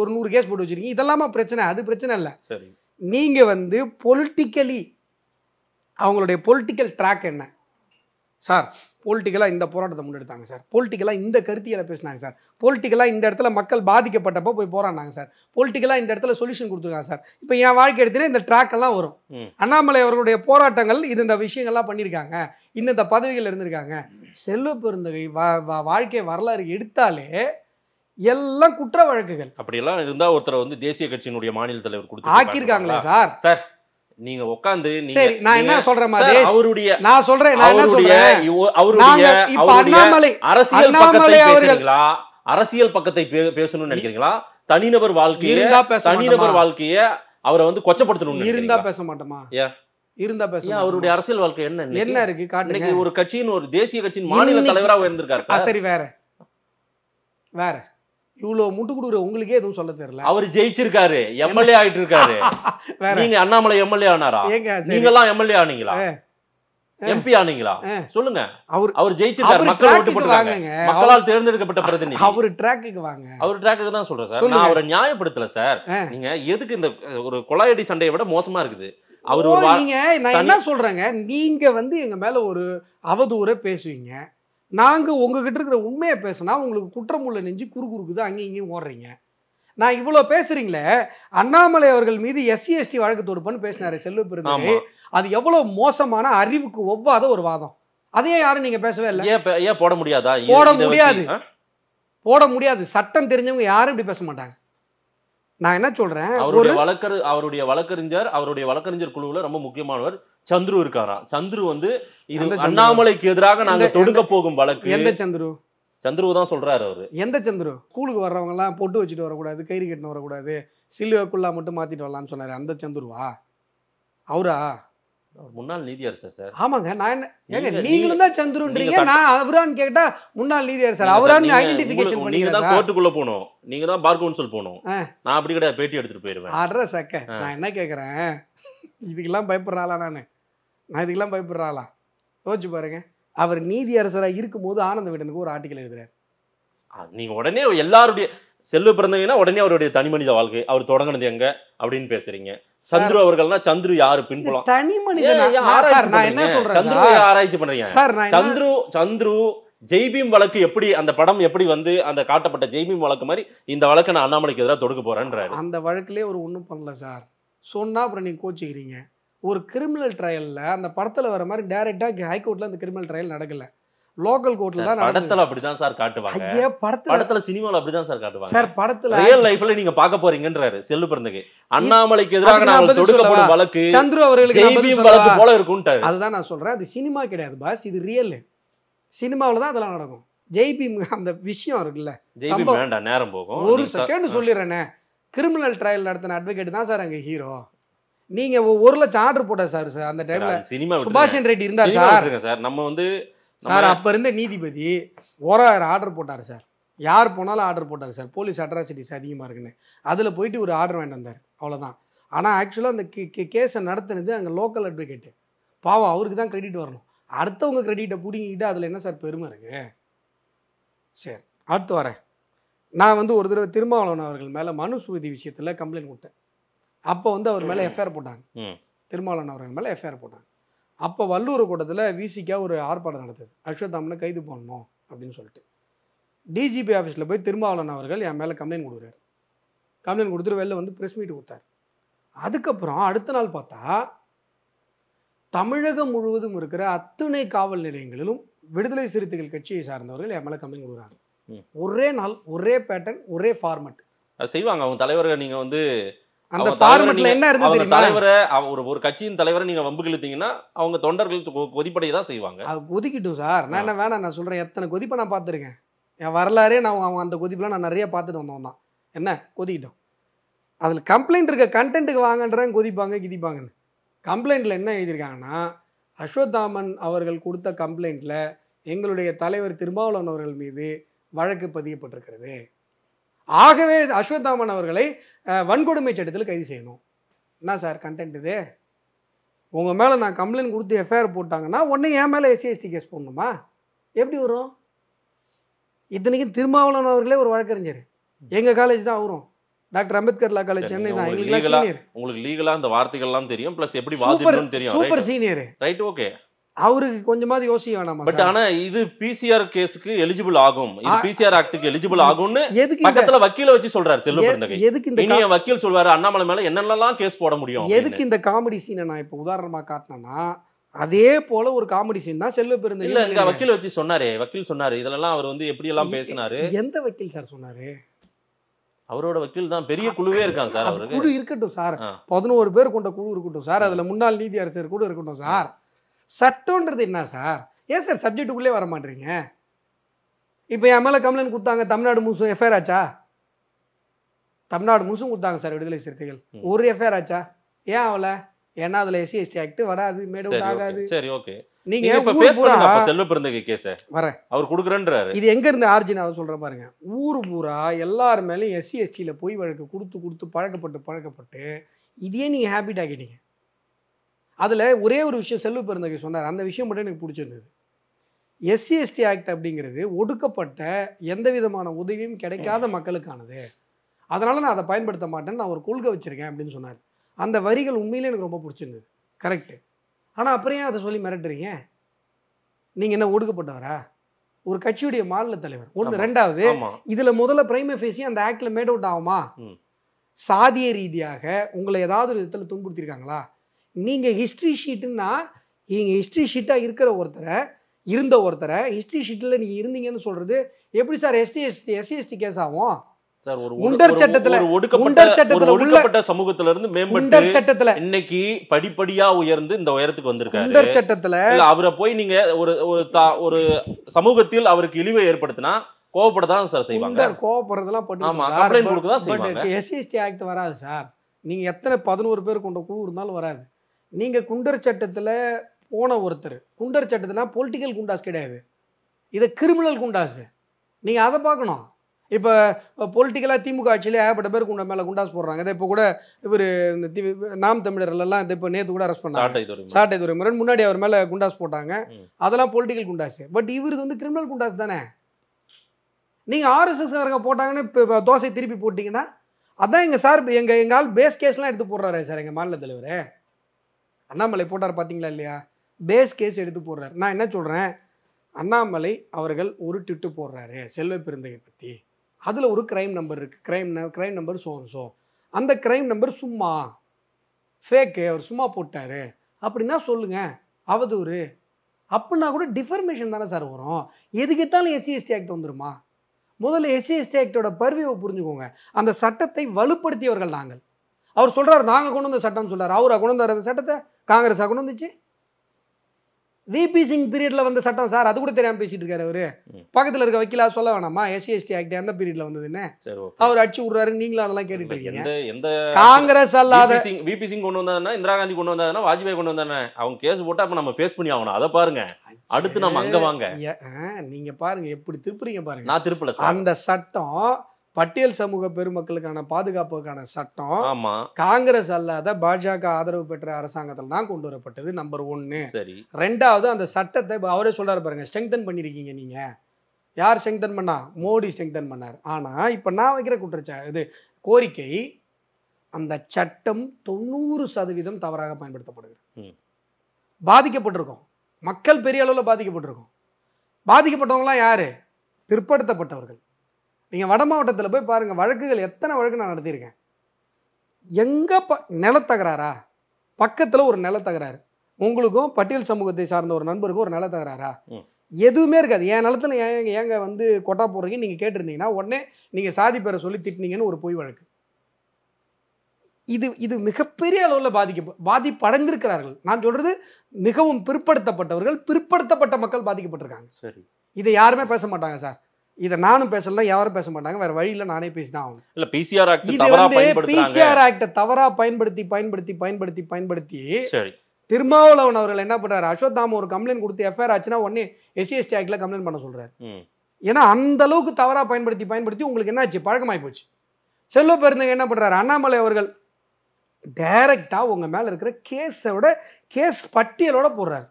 ஒரு நூறு கேஸ் போட்டு வச்சுருக்கீங்க இதெல்லாமா பிரச்சனை அது பிரச்சனை இல்லை சரி நீங்கள் வந்து பொலிட்டிக்கலி அவங்களுடைய பொலிட்டிக்கல் ட்ராக் என்ன சார் பொலிட்டிக்கலாக இந்த போராட்டத்தை முன்னெடுத்தாங்க சார் பொலிட்டிக்கலாக இந்த கருத்தியில் பேசினாங்க சார் பொலிட்டிக்கலாக இந்த இடத்துல மக்கள் பாதிக்கப்பட்டப்போ போய் போராடினாங்க சார் பொலிட்டிக்கலாக இந்த இடத்துல சொல்யூஷன் கொடுத்துருக்காங்க சார் இப்போ என் வாழ்க்கை எடுத்துனா இந்த ட்ராக்கெல்லாம் வரும் அண்ணாமலை அவர்களுடைய போராட்டங்கள் இது இந்த விஷயங்கள்லாம் பண்ணியிருக்காங்க இந்தந்த பதவிகள் இருந்திருக்காங்க செல்வ பெருந்தகை வாழ்க்கை வரலாறு எடுத்தாலே எல்லாம் குற்ற வழக்குகள் அப்படியெல்லாம் இருந்தால் ஒருத்தரை வந்து தேசிய கட்சியினுடைய மாநில தலைவர் கொடுத்து ஆக்கியிருக்காங்களா சார் சார் நீங்க உட்காந்து சரி நான் என்ன சொல்றேன் மாதிரி அவருடைய நான் சொல்றேன் நான் என்ன சொல்றேன் அவருடைய அண்ணாமலை அரசியல் பக்கத்தை பேசுறீங்களா அரசியல் பக்கத்தை பேசணும்னு நினைக்கிறீங்களா தனிநபர் வாழ்க்கையை தனிநபர் வாழ்க்கைய அவரை வந்து கொச்சப்படுத்தணும் இருந்தா பேச மாட்டோமா இருந்தா பேசுவோம் அவருடைய அரசியல் வாழ்க்கை என்ன என்ன இருக்கு காட்டுங்க ஒரு கட்சியின் ஒரு தேசிய கட்சியின் மாநில தலைவராக இருந்திருக்காரு சரி வேற வேற இவ்வளவு முட்டு கொடுக்குற உங்களுக்கே எதுவும் சொல்ல தெரியல அவர் ஜெயிச்சிருக்காரு எம்எல்ஏ ஆயிட்டு இருக்காரு (laughs) நீங்க அண்ணாமலை எம்எல்ஏ ஆனாரா நீங்க எல்லாம் எம்எல்ஏ ஆனீங்களா எம்பி ஆனீங்களா சொல்லுங்க அவர் அவர் ஜெயிச்சிருக்காரு மக்கள் ஓட்டு போட்டு மக்களால் தேர்ந்தெடுக்கப்பட்ட பிரதிநிதி அவர் ட்ராக்குக்கு வாங்க அவர் ட்ராக்குக்கு தான் சொல்றேன் சார் நான் அவரை நியாயப்படுத்தல சார் நீங்க எதுக்கு இந்த ஒரு கொலாயடி சண்டையை விட மோசமா இருக்குது அவர் ஒரு நீங்க நான் என்ன சொல்றேங்க நீங்க வந்து எங்க மேல ஒரு அவதூற பேசுவீங்க நாங்கள் உங்ககிட்ட இருக்கிற உண்மையை பேசுனா உங்களுக்கு குற்றமுள்ள நெஞ்சு குறு குறுக்குது அங்கேயும் இங்கேயும் ஓடுறீங்க நான் இவ்வளோ பேசுறீங்களே அண்ணாமலை அவர்கள் மீது எஸ்சி எஸ்டி வழக்கு தொடுப்பன்னு பேசினாரு செல்வ பெருமாள் அது எவ்வளோ மோசமான அறிவுக்கு ஒவ்வாத ஒரு வாதம் அதையே யாரும் நீங்க பேசவே இல்லை ஏன் போட முடியாதா போட முடியாது போட முடியாது சட்டம் தெரிஞ்சவங்க யாரும் இப்படி பேச மாட்டாங்க நான் என்ன சொல்றேன் அவருடைய வழக்கறி அவருடைய வழக்கறிஞர் அவருடைய வழக்கறிஞர் குழுவில் ரொம்ப முக்கியமானவர் சந்துரு இருக்காராம் சந்துரு வந்து இது அண்ணாமலைக்கு எதிராக நாங்க தொடுங்க போகும் வழக்கு எந்த சந்துரு சந்துரு தான் சொல்றாரு அவரு எந்த சந்துரு ஸ்கூலுக்கு வர்றவங்க எல்லாம் பொட்டு வச்சுட்டு வரக்கூடாது கயிறு கட்டினு வரக்கூடாது சில்லுவைக்குள்ளா மட்டும் மாத்திட்டு வரலாம்னு சொன்னாரு அந்த சந்துருவா அவரா முன்னாள் நீதியரசர் சார் ஆமாங்க நான் என்ன ஏங்க நீங்களும் தான் சந்துருன்றீங்க நான் அவரான்னு கேட்டா முன்னாள் நீதியரசர் அவரான்னு ஐடென்டிஃபிகேஷன் நீங்க தான் கோர்ட்டுக்குள்ள போகணும் நீங்க தான் பார் கவுன்சில் போகணும் நான் அப்படி கிடையாது பேட்டி எடுத்துட்டு போயிடுவேன் அட்ரஸ் அக்க நான் என்ன கேட்குறேன் (laughs) இதுக்கெல்லாம் பயப்படுறாளா நான் நான் இதுக்கெல்லாம் பயப்படுறாளா யோசிச்சு பாருங்க அவர் நீதியரசராக இருக்கும்போது ஆனந்த விடனுக்கு ஒரு ஆர்டிக்கல் எழுதுறாரு நீங்க உடனே எல்லாருடைய செல்லு பிறந்தவங்கன்னா உடனே அவருடைய தனி மனித வாழ்க்கை அவர் தொடங்கினது எங்க அப்படின்னு பேசுறீங்க சந்துரு அவர்கள்னா சந்துரு யாரு பின்புலம் தனி மனித ஆராய்ச்சி பண்றீங்க சந்துரு சந்துரு ஜெய்பீம் வழக்கு எப்படி அந்த படம் எப்படி வந்து அந்த காட்டப்பட்ட ஜெய்பீம் வழக்கு மாதிரி இந்த வழக்கை நான் அண்ணாமலைக்கு எதிராக தொடுக்க போறேன்றாரு அந்த வழக்குலேயே ஒரு ஒன்றும் பண்ணல சார் சொன்னா அப்புறம் நீங்க கோச்சிக்கிறீங்க ஒரு கிரிமினல் ட்ரையலில் அந்த படத்தில் வர மாதிரி டேரெக்டாக ஹைகோர்ட்டில் அந்த கிரிமினல் ட்ரையல் நடக்கலை லோக்கல் கோர்ட்ல தான் படத்துல அப்படிதான் சார் காட்டுவாங்க ஐயா படத்துல படத்துல சினிமால அப்படிதான் சார் காட்டுவாங்க சார் படத்துல ரியல் லைஃப்ல நீங்க பாக்க போறீங்கன்றாரு செல்லு பிறந்தகை அண்ணாமலைக்கு எதிராக நாங்கள் தொடுக்கப்படும் வழக்கு சந்துரு அவர்களுக்கு வழக்கு போல இருக்கும்ட்டாரு அதுதான் நான் சொல்றேன் அது சினிமா கிடையாது பாஸ் இது ரியல் சினிமாவில் தான் அதெல்லாம் நடக்கும் ஜெய்பீம் அந்த விஷயம் இருக்குல்ல ஜெய்பீம் வேண்டாம் நேரம் போகும் ஒரு செகண்ட் சொல்லிடுறேனே கிரிமினல் ட்ரையல் நடத்தின அட்வொகேட் தான் சார் அங்க ஹீரோ நீங்க ஒரு லட்சம் ஆர்டர் போட்டா சார் சார் அந்த டைம்ல சினிமா சுபாஷன் ரெட்டி இருந்தா சார் சார் நம்ம வந்து சார் அப்ப இருந்த நீதிபதி ஓராயிரம் ஆர்டர் போட்டாரு சார் யார் போனாலும் ஆர்டர் போட்டார் சார் போலீஸ் அட்ராசிட்டிஸ் அதிகமாக இருக்குன்னு அதில் போயிட்டு ஒரு ஆர்டர் வாங்கிட்டு வந்தார் அவ்வளோதான் ஆனால் ஆக்சுவலாக அந்த கேஸை நடத்தினது அங்கே லோக்கல் அட்வொகேட் பாவம் அவருக்கு தான் கிரெடிட் வரணும் அடுத்தவங்க கிரெடிட்டை பிடிங்கிக்கிட்டு அதில் என்ன சார் பெருமை இருக்கு சரி அடுத்து வரேன் நான் வந்து ஒரு தடவை திருமாவளவன் அவர்கள் மேலே மனு சுருதி விஷயத்தில் கம்ப்ளைண்ட் கொடுத்தேன் அப்போ வந்து அவர் மேலே எஃப்ஐஆர் போட்டாங்க திருமாவளவன் அவர்கள் மேலே எஃப்ஐஆர் போட்டாங்க அப்போ வல்லூர் கூட்டத்தில் விசிக்காக ஒரு ஆர்ப்பாடம் நடந்தது அஸ்வத்தாமனை கைது பண்ணணும் அப்படின்னு சொல்லிட்டு டிஜிபி ஆஃபீஸில் போய் திருமாவளவன் அவர்கள் என் மேலே கம்ப்ளைண்ட் கொடுக்குறாரு கம்ப்ளைண்ட் கொடுத்துட்டு வெளில வந்து ப்ரெஸ் மீட் கொடுத்தாரு அதுக்கப்புறம் அடுத்த நாள் பார்த்தா தமிழகம் முழுவதும் இருக்கிற அத்துணை காவல் நிலையங்களிலும் விடுதலை சிறுத்தைகள் கட்சியை சார்ந்தவர்கள் என் மேலே கம்ப்ளைண்ட் கொடுக்குறாங்க ஒரே நாள் ஒரே பேட்டர்ன் ஒரே ஃபார்மட் செய்வாங்க அவங்க தலைவர்கள் நீங்கள் வந்து அந்த ஃபார்மெட்ல என்ன இருந்தது தெரியுமா தலைவரை ஒரு ஒரு கட்சியின் தலைவரை நீங்க வம்பு இழுத்தீங்கன்னா அவங்க தொண்டர்கள் கொதிப்படைய தான் செய்வாங்க அது கொதிக்கிட்டும் சார் நான் என்ன வேணாம் நான் சொல்றேன் எத்தனை கொதிப்பை நான் பார்த்துருக்கேன் என் வரலாறே நான் அவன் அந்த கொதிப்பெலாம் நான் நிறைய பார்த்துட்டு வந்தோம் தான் என்ன கொதிக்கட்டும் அதில் கம்ப்ளைண்ட் இருக்க கண்டென்ட்டுக்கு வாங்கன்றேன் கொதிப்பாங்க கிதிப்பாங்கன்னு கம்ப்ளைண்ட்ல என்ன எழுதியிருக்காங்கன்னா அஸ்வத்தாமன் அவர்கள் கொடுத்த கம்ப்ளைண்ட்ல எங்களுடைய தலைவர் திருமாவளவன் அவர்கள் மீது வழக்கு பதியப்பட்டிருக்கிறது ஆகவே அஸ்வத்தாமன் அவர்களை வன்கொடுமை சட்டத்தில் கைது செய்யணும் என்ன சார் கண்டென்ட் இது உங்கள் மேலே நான் கம்ப்ளைண்ட் கொடுத்து எஃப்ஐஆர் போட்டாங்கன்னா ஒன்று என் மேலே எஸ்சிஎஸ்டி கேஸ் போடணுமா எப்படி வரும் இத்தனைக்கும் திருமாவளவன் அவர்களே ஒரு வழக்கறிஞர் எங்கள் காலேஜ் தான் வரும் doctor Ambedkar law college Chennai தான் உங்களுக்கு லீகலாக அந்த வார்த்தைகள்லாம் தெரியும் ப்ளஸ் எப்படி வாதிடணும்னு தெரியும் சூப்பர் சீனியர் ரைட் ஓகே அவருக்கு கொஞ்சமாவது யோசிக்க வேணாமா பட் ஆனா இது பிசிஆர் கேஸுக்கு எலிஜிபிள் ஆகும் இது பிசிஆர் ஆக்டுக்கு எலிஜிபிள் ஆகும்னு எதுக்கு பக்கத்துல வக்கீல வச்சு சொல்றாரு செல்வ எதுக்கு இந்த வக்கீல் சொல்வாரு அண்ணாமலை மேல என்னென்னலாம் கேஸ் போட முடியும் எதுக்கு இந்த காமெடி சீனை நான் இப்ப உதாரணமா காட்டினேன்னா அதே போல ஒரு காமெடி சீன் தான் செல்வ பெருந்த இல்ல இந்த வக்கீல் வச்சு சொன்னாரு வக்கீல் சொன்னாரு இதெல்லாம் அவர் வந்து எப்படி எல்லாம் பேசினாரு எந்த வக்கீல் சார் சொன்னாரு அவரோட வக்கீல் தான் பெரிய குழுவே இருக்காங்க சார் அவருக்கு குழு இருக்கட்டும் சார் பதினோரு பேர் கொண்ட குழு இருக்கட்டும் சார் அதுல முன்னாள் நீதி அரசர் கூட இருக்கட்டும் சார் சட்டம்ன்றது என்ன சார் ஏன் சார் சப்ஜெக்டுக்குள்ளே வர மாட்டேறீங்க இப்போ என் மேலே கம்ப்ளைண்ட் கொடுத்தாங்க தமிழ்நாடு முழுசும் எஃப்ஐஆர் ஆச்சா தமிழ்நாடு முழுசும் கொடுத்தாங்க சார் விடுதலை சிறுத்தைகள் ஒரு எஃப்ஐஆர் ஆச்சா ஏன் ஆகலை ஏன்னா அதில் எஸ்சி எஸ்டி ஆக்ட் வராது மேடம் ஆகாது சரி ஓகே நீங்க செல்வ பிறந்தகை கேஸ வரேன் அவர் கொடுக்குறேன்றாரு இது எங்க இருந்து ஆர்ஜின் அவர் சொல்ற பாருங்க ஊர் பூரா எல்லார் மேலேயும் எஸ்சி எஸ்டியில் போய் வழக்கு கொடுத்து கொடுத்து பழக்கப்பட்டு பழக்கப்பட்டு இதையே நீங்கள் ஹேபிட் ஆகிட்டீங்க அதில் ஒரே ஒரு விஷயம் செல்வ பெருந்தகை சொன்னார் அந்த விஷயம் மட்டும் எனக்கு பிடிச்சிருந்தது எஸ்சி எஸ்டி ஆக்ட் அப்படிங்கிறது ஒடுக்கப்பட்ட எந்த விதமான உதவியும் கிடைக்காத மக்களுக்கானது அதனால் நான் அதை பயன்படுத்த மாட்டேன்னு நான் ஒரு கொள்கை வச்சுருக்கேன் அப்படின்னு சொன்னார் அந்த வரிகள் உண்மையிலே எனக்கு ரொம்ப பிடிச்சிருந்தது கரெக்டு ஆனால் அப்புறம் ஏன் அதை சொல்லி மிரட்டுறீங்க நீங்கள் என்ன ஒடுக்கப்பட்டவரா ஒரு கட்சியுடைய மாநில தலைவர் ஒன்று ரெண்டாவது இதில் முதல்ல பிரைம ஃபேஸி அந்த ஆக்டில் மேட் அவுட் ஆகுமா சாதிய ரீதியாக உங்களை ஏதாவது ஒரு விதத்தில் துன்புறுத்திருக்காங்களா நீங்கள் ஹிஸ்ட்ரி ஷீட்டுன்னா நீங்கள் ஹிஸ்ட்ரி ஷீட்டாக இருக்கிற ஒருத்தரை இருந்த ஒருத்தரை ஹிஸ்ட்ரி ஷீட்டில் நீங்கள் இருந்தீங்கன்னு சொல்கிறது எப்படி sir ST ST SC ST case ஆகும் சார் ஒரு சட்டத்துல சட்டத்துல சமூகத்துல இருந்து சட்டத்துல இன்னைக்கு படிப்படியா உயர்ந்து இந்த உயரத்துக்கு அவரை போய் நீங்க ஒரு ஒரு ஒரு சமூகத்தில் அவருக்கு இழிவை ஏற்படுத்தினா கோவப்படத்தான் சார் கோவப்படுறதெல்லாம் தான் வராது சார் நீங்க எத்தனை பதினோரு பேர் கொண்ட குழு இருந்தாலும் வராது நீங்கள் குண்டர் சட்டத்தில் போன ஒருத்தர் குண்டர் சட்டத்தினா பொலிட்டிக்கல் குண்டாஸ் கிடையாது இது கிரிமினல் குண்டாஸு நீங்கள் அதை பார்க்கணும் இப்போ பொலிட்டிக்கலாக திமுக ஆட்சியிலே ஏகப்பட்ட பேர் குண்ட மேலே குண்டாஸ் போடுறாங்க இதை இப்போ கூட இவர் இந்த தி நாம் தமிழர்லாம் இதை இப்போ நேற்று கூட அரெஸ்ட் பண்ணாங்க சாட்டை துறைமுருகன் முன்னாடி அவர் மேலே குண்டாஸ் போட்டாங்க அதெல்லாம் பொலிட்டிக்கல் குண்டாஸ் பட் இவரது வந்து கிரிமினல் குண்டாஸ் தானே நீங்கள் ஆர்எஸ்எஸ் ஆர்எஸ்எஸ்காரங்க போட்டாங்கன்னு இப்போ தோசை திருப்பி போட்டிங்கன்னா அதான் எங்கள் சார் எங்கள் எங்கள் ஆள் பேஸ் கேஸ்லாம் எடுத்து போடுறாரு சார் எங்கள் மாநில தலைவர் அண்ணாமலை போட்டார் பார்த்தீங்களா இல்லையா பேஸ் கேஸ் எடுத்து போடுறாரு நான் என்ன சொல்கிறேன் அண்ணாமலை அவர்கள் ஒரு ட்விட்டு போடுறாரு செல்வ பெருந்தகை பற்றி அதில் ஒரு கிரைம் நம்பர் இருக்குது கிரைம் ந கிரைம் நம்பர் சோ சோ அந்த கிரைம் நம்பர் சும்மா ஃபேக்கு அவர் சும்மா போட்டார் அப்படின்னா சொல்லுங்கள் அவதூறு அப்படின்னா கூட டிஃபர்மேஷன் தானே சார் வரும் எதுக்கெத்தாலும் எஸ்சி எஸ்டி ஆக்ட் வந்துருமா முதல்ல எஸ்சி எஸ்டி ஆக்டோட பருவியை புரிஞ்சுக்கோங்க அந்த சட்டத்தை வலுப்படுத்தியவர்கள் நாங்கள் அவர் சொல்கிறார் நாங்கள் கொண்டு வந்த சட்டம்னு சொல்கிறார் அவரை கொண்டு அந்த சட்டத்தை காங்கிரஸாக கொண்டு வந்துச்சு விபி சிங் பீரியடில் வந்த சட்டம் சார் அது கூட தெரியாமல் பேசிட்டு இருக்காரு அவரு பக்கத்தில் இருக்க வக்கீலா சொல்ல வேணாமா எஸ்சி எஸ்டி ஆக்ட் எந்த பீரியட்ல வந்தது என்ன அவர் அடிச்சு விடுறாரு நீங்களும் அதெல்லாம் கேட்டுட்டு இருக்கீங்க காங்கிரஸ் அல்லாத சிங் விபி சிங் கொண்டு வந்தாருன்னா இந்திரா காந்தி கொண்டு வந்தாருன்னா வாஜ்பாய் கொண்டு வந்தானே அவங்க கேஸ் போட்டா அப்ப நம்ம ஃபேஸ் பண்ணி ஆகணும் அதை பாருங்க அடுத்து நம்ம அங்க வாங்க நீங்க பாருங்க எப்படி திருப்புறீங்க பாருங்க நான் திருப்பல அந்த சட்டம் பட்டியல் சமூக பெருமக்களுக்கான பாதுகாப்புக்கான சட்டம் ஆமா காங்கிரஸ் அல்லாத பாஜக ஆதரவு பெற்ற அரசாங்கத்தில் தான் கொண்டு வரப்பட்டது நம்பர் ஒன்னு சரி ரெண்டாவது அந்த சட்டத்தை அவரே சொல்றாரு பாருங்க ஸ்ட்ரெங்தன் பண்ணிருக்கீங்க நீங்க யார் ஸ்ட்ரெங்தன் பண்ணா மோடி ஸ்ட்ரெங்தன் பண்ணார் ஆனா இப்ப நான் வைக்கிற குற்றச்சா இது கோரிக்கை அந்த சட்டம் தொண்ணூறு சதவீதம் தவறாக பயன்படுத்தப்படுகிறது பாதிக்கப்பட்டிருக்கோம் மக்கள் பெரிய அளவில் பாதிக்கப்பட்டிருக்கோம் பாதிக்கப்பட்டவங்களாம் யாரு பிற்படுத்தப்பட்டவர்கள் நீங்கள் வட மாவட்டத்தில் போய் பாருங்கள் வழக்குகள் எத்தனை வழக்கு நான் நடத்தியிருக்கேன் எங்கே ப நிலத்தகராறா பக்கத்தில் ஒரு நிலத்தகராறு உங்களுக்கும் பட்டியல் சமூகத்தை சார்ந்த ஒரு நண்பருக்கும் ஒரு நிலத்தகராறா எதுவுமே இருக்காது என் நிலத்தில் ஏங்க ஏங்க வந்து கொட்டா போடுறீங்க நீங்கள் கேட்டிருந்தீங்கன்னா உடனே நீங்கள் சாதி பேரை சொல்லி திட்டினீங்கன்னு ஒரு பொய் வழக்கு இது இது மிகப்பெரிய அளவில் பாதிக்க பாதிப்படைந்திருக்கிறார்கள் நான் சொல்கிறது மிகவும் பிற்படுத்தப்பட்டவர்கள் பிற்படுத்தப்பட்ட மக்கள் பாதிக்கப்பட்டிருக்காங்க சரி இதை யாருமே பேச மாட்டாங்க சார் இதை நானும் பேசல யாரும் பேச மாட்டாங்க வேற வழியில் நானே பேசிதான் ஆகும் இல்லை பிசிஆர் இது வந்து பிசிஆர் ஆக்டை தவறாக பயன்படுத்தி பயன்படுத்தி பயன்படுத்தி பயன்படுத்தி சரி திருமாவளவன் அவர்கள் என்ன பண்ணுறாரு அசோக் தாம ஒரு கம்ப்ளைண்ட் கொடுத்து எஃப்ஐஆர் ஆச்சுன்னா ஒன்னே எஸ்சி எஸ்டி ஆக்டில் கம்ப்ளைண்ட் பண்ண சொல்கிறாரு ஏன்னா அந்த அளவுக்கு தவறாக பயன்படுத்தி பயன்படுத்தி உங்களுக்கு என்னாச்சு பழக்கமாகி போச்சு செல்வ பேருந்து என்ன பண்ணுறாரு அண்ணாமலை அவர்கள் டைரெக்டாக உங்கள் மேலே இருக்கிற கேஸோட கேஸ் பட்டியலோட போடுறாரு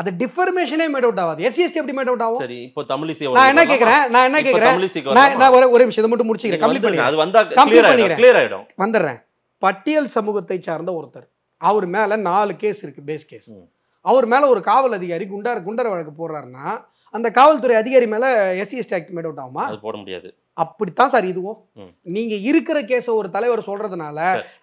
அது டிஃபர்மேஷனே மேட் அவுட் ஆகாது எஸ்சி எஸ்டி e எப்படி மேட் அவுட் ஆகும் சரி இப்போ தமிழிசை நான் என்ன கேக்குறேன் நான் என்ன கேக்குறேன் நான் ஒரு ஒரு நிமிஷம் மட்டும் முடிச்சுக்கிறேன் கம்ப்ளீட் பண்ணி அது வந்தா கிளியர் ஆயிடும் கிளியர் ஆயிடும் வந்துடுறேன் பட்டியல் சமூகத்தை சார்ந்த ஒருத்தர் அவர் மேல நாலு கேஸ் இருக்கு பேஸ் கேஸ் அவர் மேல ஒரு காவல் அதிகாரி குண்டார் குண்டர் வழக்கு போடுறாருன்னா அந்த காவல்துறை அதிகாரி மேல SC ST act made out ஆகுமா அது போட முடியாது அப்படித்தான் சார் இதுவும் நீங்க இருக்கிற கேஸ ஒரு தலைவர் சொல்றதுனால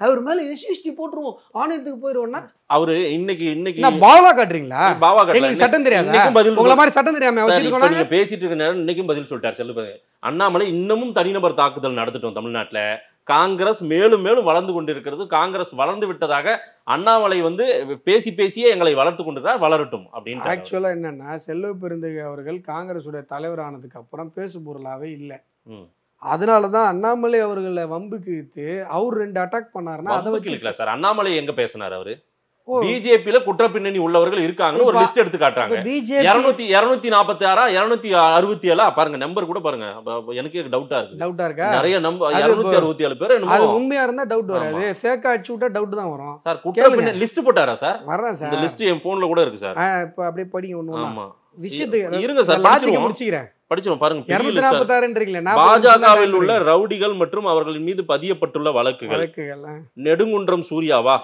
அவர் மேல எஸ்டி போட்டுருவோம் ஆணையத்துக்கு போயிருவோம்னா அவரு இன்னைக்கு இன்னைக்கு பாவா காட்டுறீங்களா பாவா காட்டுறீங்க சட்டம் தெரியாது பதில் உங்களை மாதிரி சட்டம் தெரியாம நீங்க பேசிட்டு இருக்க நேரம் இன்னைக்கும் பதில் சொல்லிட்டார் செல்லுபதி அண்ணாமலை இன்னமும் தனிநபர் தாக்குதல் நடத்திட்டோம் தமிழ்நாட்டில் காங்கிரஸ் மேலும் மேலும் வளர்ந்து கொண்டிருக்கிறது காங்கிரஸ் வளர்ந்து விட்டதாக அண்ணாமலை வந்து பேசி பேசியே எங்களை வளர்த்து கொண்டுதான் வளரட்டும் அப்படின்னு ஆக்சுவலாக என்னன்னா செல்வ பெருந்தகை அவர்கள் காங்கிரஸுடைய தலைவர் ஆனதுக்கு அப்புறம் பேசு பொருளாவே இல்லை அதனால தான் அண்ணாமலை அவர்களை வம்புக்கு இழுத்து அவர் ரெண்டு அட்டாக் பண்ணாருன்னா அதை வச்சு சார் அண்ணாமலை எங்க பேசினார் அவரு பிஜேபியில குற்ற பின்னணி உள்ளவர்கள் இருக்காங்கன்னு ஒரு லிஸ்ட் எடுத்து காட்டுறாங்க இருநூத்தி இருநூத்தி நாற்பத்தி ஆறா இருநூத்தி அறுபத்தி ஏழா பாருங்க நம்பர் கூட பாருங்க எனக்கே டவுட்டா இருக்கு டவுட்டா இருக்கா நிறைய நம்பர் இருநூத்தி அறுபத்தி ஏழு பேர் அது உண்மையா இருந்தா டவுட் வராது ஃபேக் அடிச்சு விட்டா டவுட் தான் வரும் சார் குற்ற பின்னணி லிஸ்ட் போட்டாரா சார் வர்றேன் சார் லிஸ்ட் என் போன்ல கூட இருக்கு சார் இப்ப அப்படியே படிங்க ஒண்ணு ஆமா இருங்க சார் முடிச்சுக்கிறேன் பாருங்க பாஜகவில் உள்ள ரவுடிகள் மற்றும் அவர்களின் மீது பதியப்பட்டுள்ள வழக்குகள் நெடுங்குன்றம் சூர்யாவா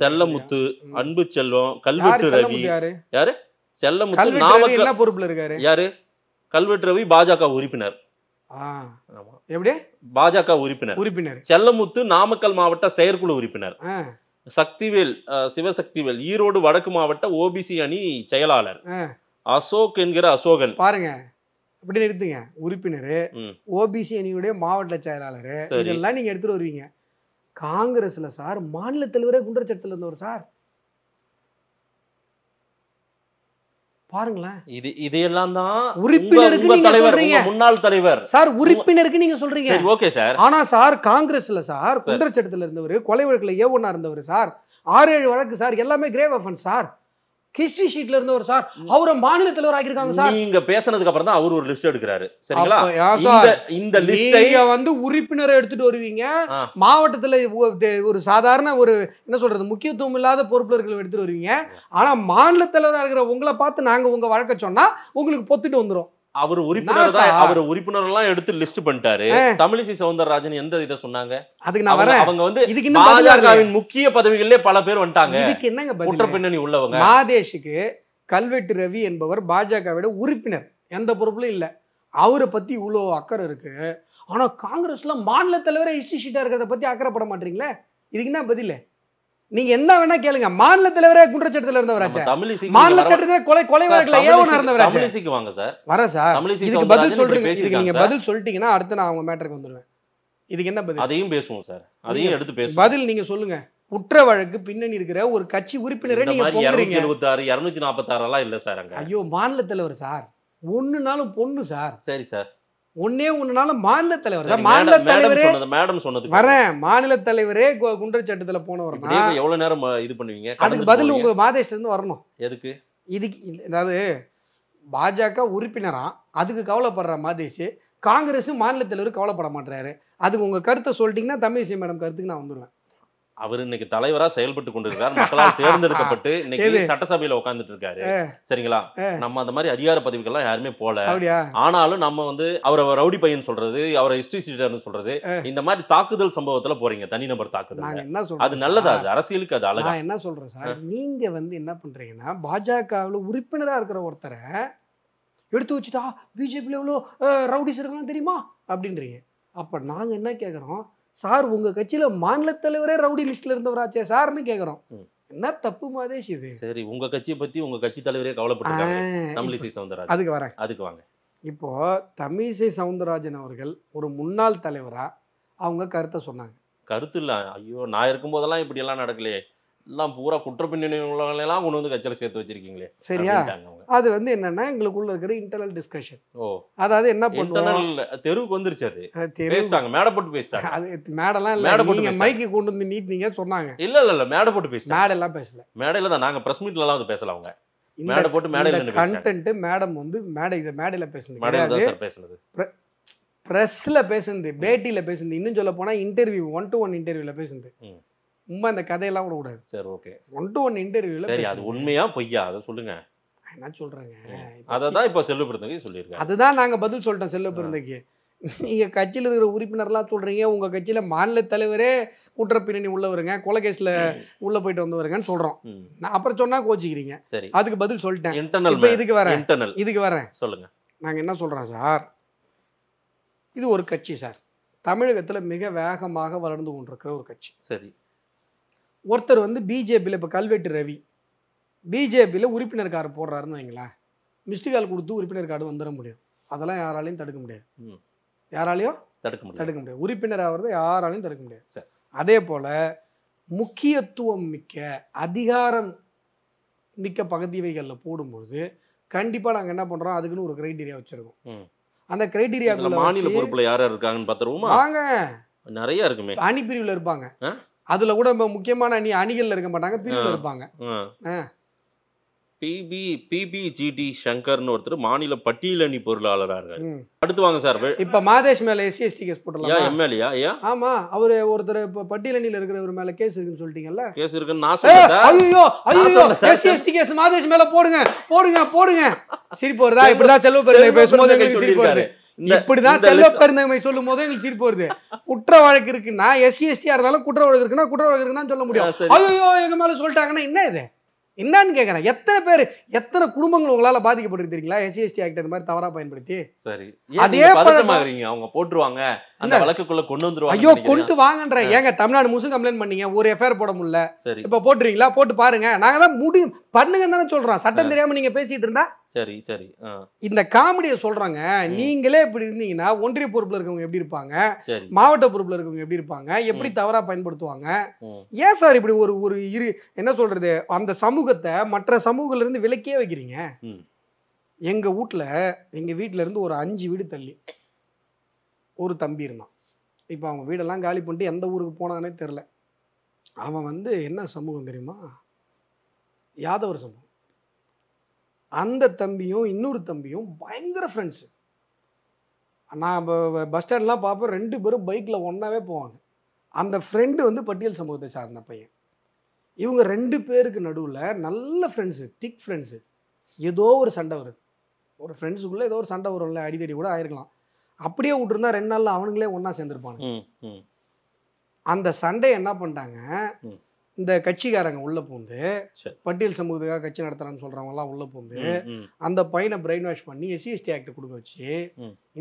செல்லமுத்து அன்பு செல்வம் கல்வெட்டு ரவி யாரு செல்லமுத்து நாமக்கல் பொறுப்புல இருக்காரு யாரு கல்வெட்டு ரவி பாஜக உறுப்பினர் எப்படி பாஜக உறுப்பினர் உறுப்பினர் செல்லமுத்து நாமக்கல் மாவட்ட செயற்குழு உறுப்பினர் சக்திவேல் சிவசக்திவேல் ஈரோடு வடக்கு மாவட்ட ஓபிசி அணி செயலாளர் அசோக் என்கிற அசோகன் பாருங்க அப்படி எடுத்துங்க உறுப்பினர் ஓபிசி அணியுடைய மாவட்ட செயலாளர் இதெல்லாம் நீங்க எடுத்துட்டு வருவீங்க காங்கிரஸ்ல சார் மாநில தலைவரே குண்டர் சட்டத்தில் இருந்தவர் சார் பாருங்களேன் இது இதையெல்லாம் தான் உறுப்பினருக்கு தலைவர் முன்னாள் தலைவர் சார் உறுப்பினருக்கு நீங்க சொல்றீங்க ஓகே சார் ஆனா சார் காங்கிரஸ்ல சார் குண்டர் சட்டத்தில் இருந்தவர் கொலை வழக்குல ஏவனா ஒன்னா இருந்தவர் சார் ஆறு ஏழு வழக்கு சார் எல்லாமே கிரேவ் அஃபன்ஸ் சார் ஹிஸ்டரி ஷீட்ல இருந்த ஒரு சார் அவரை மாநில தலைவர் ஆகியிருக்காங்க சார் நீங்க பேசினதுக்கு அப்புறம் தான் அவர் ஒரு லிஸ்ட் எடுக்கிறாரு சரிங்களா இந்த லிஸ்டை வந்து உறுப்பினரை எடுத்துட்டு வருவீங்க மாவட்டத்துல ஒரு சாதாரண ஒரு என்ன சொல்றது முக்கியத்துவம் இல்லாத பொறுப்புல இருக்கிற எடுத்துட்டு வருவீங்க ஆனா மாநில தலைவராக இருக்கிற உங்களை பார்த்து நாங்க உங்க வழக்க சொன்னா உங்களுக்கு பொத்துட்டு வந்துடும் அவர் உறுப்பினர் தான் அவர் உறுப்பினர் எல்லாம் எடுத்து லிஸ்ட் பண்ணிட்டாரு தமிழிசை சவுந்தரராஜன் எந்த இதை சொன்னாங்க அதுக்கு நான் வரேன் அவங்க வந்து இதுக்கு பாஜகவின் முக்கிய பதவிகளிலே பல பேர் வந்துட்டாங்க இதுக்கு என்னங்க குற்ற பின்னணி உள்ளவங்க மாதேஷுக்கு கல்வெட்டு ரவி என்பவர் பாஜகவிட உறுப்பினர் எந்த பொறுப்புலையும் இல்லை அவரை பத்தி இவ்வளோ அக்கறை இருக்கு ஆனா காங்கிரஸ்ல மாநில தலைவரை ஹிஸ்டி ஷீட்டா இருக்கிறத பத்தி அக்கறைப்பட மாட்டீங்களே இதுக்கு என்ன பதில் நீங்க என்ன வேணா கேளுங்க மாநில தலைவரே குன்றச்சட்டத்துல இருந்தவரா தமிழிசை மாநில சட்டத்திலே கொலை கொலை வழக்குல ஏ ஒன்று வாங்க சார் வரேன் சார் இதுக்கு பதில் சொல்றீங்க நீங்க பதில் சொல்லிட்டீங்கன்னா அடுத்து நான் அவங்க மேட்டருக்கு வந்துடுவேன் இதுக்கு என்ன பதில் அதையும் பேசுவோம் சார் அதையும் எடுத்து பேசுவோம் பதில் நீங்க சொல்லுங்க குற்ற வழக்கு பின்னணி இருக்கிற ஒரு கட்சி உறுப்பினரை நீங்க போகிறீங்க 276 எல்லாம் இல்ல சார் அங்க ஐயோ மாநில தலைவர் சார் ஒண்ணுனாலும் பொண்ணு சார் சரி சார் ஒன்னே ஒண்ணுனால மாநில தலைவர் மாநில தலைவரே மேடம் சொன்னது வரேன் மாநில தலைவரே குண்டர் சட்டத்தில் போனவர்னா எவ்வளோ நேரம் இது பண்ணுவீங்க அதுக்கு பதில் உங்கள் மாதேஷ்லேருந்து வரணும் எதுக்கு இதுக்கு அதாவது பாஜக உறுப்பினரா அதுக்கு கவலைப்படுற மாதேஷ் காங்கிரஸும் மாநில தலைவர் கவலைப்பட மாட்டுறாரு அதுக்கு உங்க கருத்தை சொல்லிட்டீங்கன்னா தமிழிசை மேடம் கருத்துக்கு நான் வந்துடுவேன் அவர் இன்னைக்கு தலைவரா செயல்பட்டு கொண்டிருக்கார் மக்களால் (laughs) தேர்ந்தெடுக்கப்பட்டு இன்னைக்கு சட்டசபையில உட்கார்ந்துட்டு இருக்காரு சரிங்களா நம்ம அந்த மாதிரி அதிகார பதவிகள்லாம் யாருமே போல ஆனாலும் நம்ம வந்து அவரை ரவுடி பையன் சொல்றது அவரை ஹிஸ்டரி சீடர்னு சொல்றது இந்த மாதிரி தாக்குதல் சம்பவத்துல போறீங்க தனிநபர் தாக்குதல் அது நல்லதா அது அரசியலுக்கு அது அழகா என்ன சொல்றேன் சார் நீங்க வந்து என்ன பண்றீங்கன்னா பாஜகவில் உறுப்பினரா இருக்கிற ஒருத்தரை எடுத்து வச்சுட்டா பிஜேபியில் எவ்வளோ ரவுடிஸ் இருக்கலாம் தெரியுமா அப்படின்றீங்க அப்போ நாங்கள் என்ன கேட்குறோம் சார் உங்கள் கட்சியில் மாநில தலைவரே ரவுடி லிஸ்ட்டில் இருந்தவராச்சே சார்னு கேட்குறோம் என்ன தப்பு மாதேஷ் இது சரி உங்கள் கட்சியை பற்றி உங்கள் கட்சி தலைவரே கவலைப்பட்டு தமிழிசை சவுந்தரராஜன் அதுக்கு வரேன் அதுக்கு வாங்க இப்போது தமிழிசை சவுந்தரராஜன் அவர்கள் ஒரு முன்னாள் தலைவராக அவங்க கருத்தை சொன்னாங்க கருத்து இல்லை ஐயோ நான் இருக்கும்போதெல்லாம் இப்படியெல்லாம் நடக்கலையே எல்லாம் பூரா குற்றப்பின்னணி பின்னணியெல்லாம் கொண்டு வந்து கட்சியில் சேர்த்து வச்சிருக்கீங்களே சரியா அது வந்து என்னன்னா எங்களுக்குள்ள இருக்கிற இன்டர்னல் டிஸ்கஷன் ஓ அதாவது என்ன பண்ணுவோம் தெருவுக்கு வந்துருச்சு அது பேசிட்டாங்க மேடை போட்டு பேசிட்டாங்க அது மேடெல்லாம் இல்லை மேடை போட்டு மைக்கு கொண்டு வந்து நீட்டினீங்க சொன்னாங்க இல்ல இல்ல இல்ல மேடை போட்டு பேசிட்டாங்க எல்லாம் பேசல மேடையில தான் நாங்க பிரஸ் மீட்ல எல்லாம் வந்து பேசலாம் அவங்க மேடை போட்டு மேடையில கண்டென்ட் மேடம் வந்து மேடை இதை மேடையில பேசுனது மேடையில சார் பேசுனது ப்ரெஸ்ஸில் பேசுனது பேட்டியில் பேசுனது இன்னும் சொல்ல போனால் இன்டர்வியூ ஒன் டு ஒன் இன்டர்வியூல பேசுது உண்மை இந்த கதையெல்லாம் விடக்கூடாது சரி ஓகே ஒன் டு ஒன் இன்டர்வியூல சரி அது உண்மையா பொய்யா அதை சொல்லுங்க என்ன சொல்றேங்க அதை தான் இப்போ செல்லு பிறந்தகி சொல்லியிருக்கேன் அதுதான் நாங்கள் பதில் சொல்லிட்டோம் செல்லு பிறந்தகி நீங்கள் கட்சியில் இருக்கிற உறுப்பினர்லாம் சொல்றீங்க உங்கள் கட்சியில் மாநில தலைவரே குற்ற பின்னணி உள்ளவருங்க கொலை உள்ள உள்ளே போயிட்டு வந்தவருங்கன்னு சொல்கிறோம் நான் அப்புறம் சொன்னால் கோச்சிக்கிறீங்க சரி அதுக்கு பதில் சொல்லிட்டேன் இன்டர்னல் இப்போ இதுக்கு வரேன் இன்டர்னல் இதுக்கு வரேன் சொல்லுங்க நாங்கள் என்ன சொல்றோம் சார் இது ஒரு கட்சி சார் தமிழகத்தில் மிக வேகமாக வளர்ந்து கொண்டிருக்கிற ஒரு கட்சி சரி ஒருத்தர் வந்து பிஜேபியில் இப்போ கல்வெட்டு ரவி பிஜேபியில் உறுப்பினர் கார்டு போடுறாருன்னு வைங்களேன் மிஸ்டு கால் கொடுத்து உறுப்பினர் கார்டு வந்துட முடியும் அதெல்லாம் யாராலையும் தடுக்க முடியாது யாராலையும் தடுக்க முடியும் தடுக்க முடியாது உறுப்பினர் ஆகிறது யாராலையும் தடுக்க முடியாது சார் அதே போல் முக்கியத்துவம் மிக்க அதிகாரம் மிக்க பகுதிவைகளில் போடும்பொழுது கண்டிப்பாக நாங்கள் என்ன பண்ணுறோம் அதுக்குன்னு ஒரு க்ரைட்டீரியா வச்சுருக்கோம் அந்த க்ரைட்டீரியா மாநில பொறுப்பில் யார் யார் இருக்காங்கன்னு பார்த்துருவோம் வாங்க நிறைய இருக்குமே அணிப்பிரிவில் இருப்பாங்க அதுல கூட இப்ப முக்கியமான அணி அணிகள்ல இருக்க மாட்டாங்க பிரிவில் இருப்பாங்க பிபி பிபிஜிடி சங்கர்னு ஒருத்தர் மாநில பட்டியலணி பொருளாளராக இருக்காரு அடுத்து வாங்க சார் இப்ப மாதேஷ் மேல எஸ்சி எஸ்டி கேஸ் போட்டலாம் எம்எல்ஏயா ஐயா ஆமா அவரு ஒருத்தர் இப்போ பட்டியலணியில் இருக்கிறவர் மேல கேஸ் இருக்குன்னு சொல்லிட்டீங்கல்ல கேஸ் இருக்குன்னு நான் சொல்றேன் ஐயோ ஐயோ எஸ்சி எஸ்டி கேஸ் மாதேஷ் மேல போடுங்க போடுங்க போடுங்க சிரிப்பு வருதா இப்படிதான் செல்வ பெருமை பேசும்போது சிரிப்பு வருது இப்படிதான் செல்வ பெருந்தகமை சொல்லும் போது எங்களுக்கு சிரிப்பு வருது குற்ற வழக்கு இருக்குன்னா எஸ்சி எஸ்டியா இருந்தாலும் குற்ற வழக்கு இருக்குன்னா குற்ற வழக்கு இருக்குன்னு சொல்ல முடியும் ஐயோ எங்க மேல சொல்லிட்டாங்கன்னா என்ன இது என்னன்னு கேட்கறேன் எத்தனை பேர் எத்தனை குடும்பங்கள் உங்களால் பாதிக்கப்பட்டிருக்கிறீங்களா எஸ்சி எஸ்டி ஆக்ட் அந்த மாதிரி தவறா பயன்படுத்தி சரி அதே பதட்டமாகறீங்க அவங்க போட்டுருவாங்க அந்த வழக்குக்குள்ள கொண்டு வந்துருவாங்க ஐயோ கொண்டு வாங்கன்ற ஏங்க தமிழ்நாடு முசு கம்ப்ளைண்ட் பண்ணீங்க ஒரு எஃப்ஐஆர் போட முடியல இப்ப போட்டுறீங்களா போட்டு பாருங்க நாங்கள் தான் முடியும் பண்ணுங்கன்னு தானே சொல்றோம் சட்டம் தெரியாம நீங்க பேசிட்டு இருந்தா சரி சரி இந்த காமெடியை சொல்றாங்க நீங்களே இப்படி இருந்தீங்கன்னா ஒன்றிய பொறுப்புல இருக்கவங்க எப்படி இருப்பாங்க மாவட்ட பொறுப்புல இருக்கவங்க எப்படி இருப்பாங்க எப்படி தவறா பயன்படுத்துவாங்க ஏன் சார் இப்படி ஒரு ஒரு இரு என்ன சொல்றது அந்த சமூகத்தை மற்ற சமூகத்துல இருந்து விலக்கியே வைக்கிறீங்க எங்க வீட்டுல எங்க வீட்டுல இருந்து ஒரு அஞ்சு வீடு தள்ளி ஒரு தம்பி இருந்தான் இப்போ அவங்க வீடெல்லாம் காலி பண்ணிட்டு எந்த ஊருக்கு போனானே தெரில அவன் வந்து என்ன சமூகம் தெரியுமா யாதவர் சமூகம் அந்த தம்பியும் இன்னொரு தம்பியும் பயங்கர ஃப்ரெண்ட்ஸு நான் பஸ் ஸ்டாண்ட்லாம் பார்ப்பேன் ரெண்டு பேரும் பைக்கில் ஒன்றாவே போவாங்க அந்த ஃப்ரெண்டு வந்து பட்டியல் சமூகத்தை சார்ந்த பையன் இவங்க ரெண்டு பேருக்கு நடுவில் நல்ல ஃப்ரெண்ட்ஸு திக் ஃப்ரெண்ட்ஸு ஏதோ ஒரு சண்டை வருது ஒரு ஃப்ரெண்ட்ஸுக்குள்ளே ஏதோ ஒரு சண்டை வரும்ல அடிதடி கூட ஆயிருக்கலாம் அப்படியே விட்டுருந்தா ரெண்டு நாளில் அவனுங்களே ஒன்றா சேர்ந்துருப்பாங்க அந்த சண்டை என்ன பண்ணிட்டாங்க இந்த கட்சிக்காரங்க உள்ள பூந்து பட்டியல் சமூகத்துக்காக கட்சி நடத்துறான்னு சொல்றவங்க எல்லாம் உள்ள பூந்து அந்த பையனை பிரெயின் வாஷ் பண்ணி எஸ்சி எஸ்டி ஆக்ட் கொடுக்க வச்சு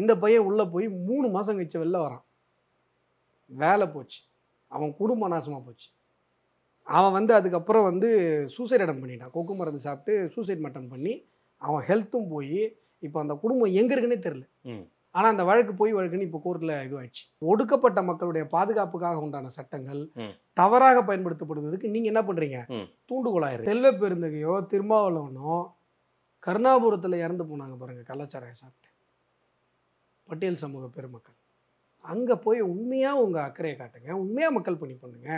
இந்த பையன் உள்ள போய் மூணு மாசம் கழிச்சு வெளில வரான் வேலை போச்சு அவன் குடும்ப நாசமா போச்சு அவன் வந்து அதுக்கப்புறம் வந்து சூசைட் அட்டம் பண்ணிட்டான் கொக்கு மருந்து சாப்பிட்டு சூசைட் மட்டன் பண்ணி அவன் ஹெல்த்தும் போய் இப்போ அந்த குடும்பம் எங்க இருக்குன்னே தெரில ஆனால் அந்த வழக்கு போய் வழக்குன்னு இப்போ கோர்ட்டில் இதுவாயிடுச்சு ஒடுக்கப்பட்ட மக்களுடைய பாதுகாப்புக்காக உண்டான சட்டங்கள் தவறாக பயன்படுத்தப்படுவதற்கு நீங்கள் என்ன பண்ணுறீங்க தூண்டுகோளாயிரு செல்வ பெருந்தகையோ திருமாவளவனோ கருணாபுரத்தில் இறந்து போனாங்க பாருங்கள் கள்ளச்சாராயம் சாப்பிட்டு பட்டியல் சமூக பெருமக்கள் அங்கே போய் உண்மையாக உங்கள் அக்கறையை காட்டுங்க உண்மையாக மக்கள் பண்ணி பண்ணுங்க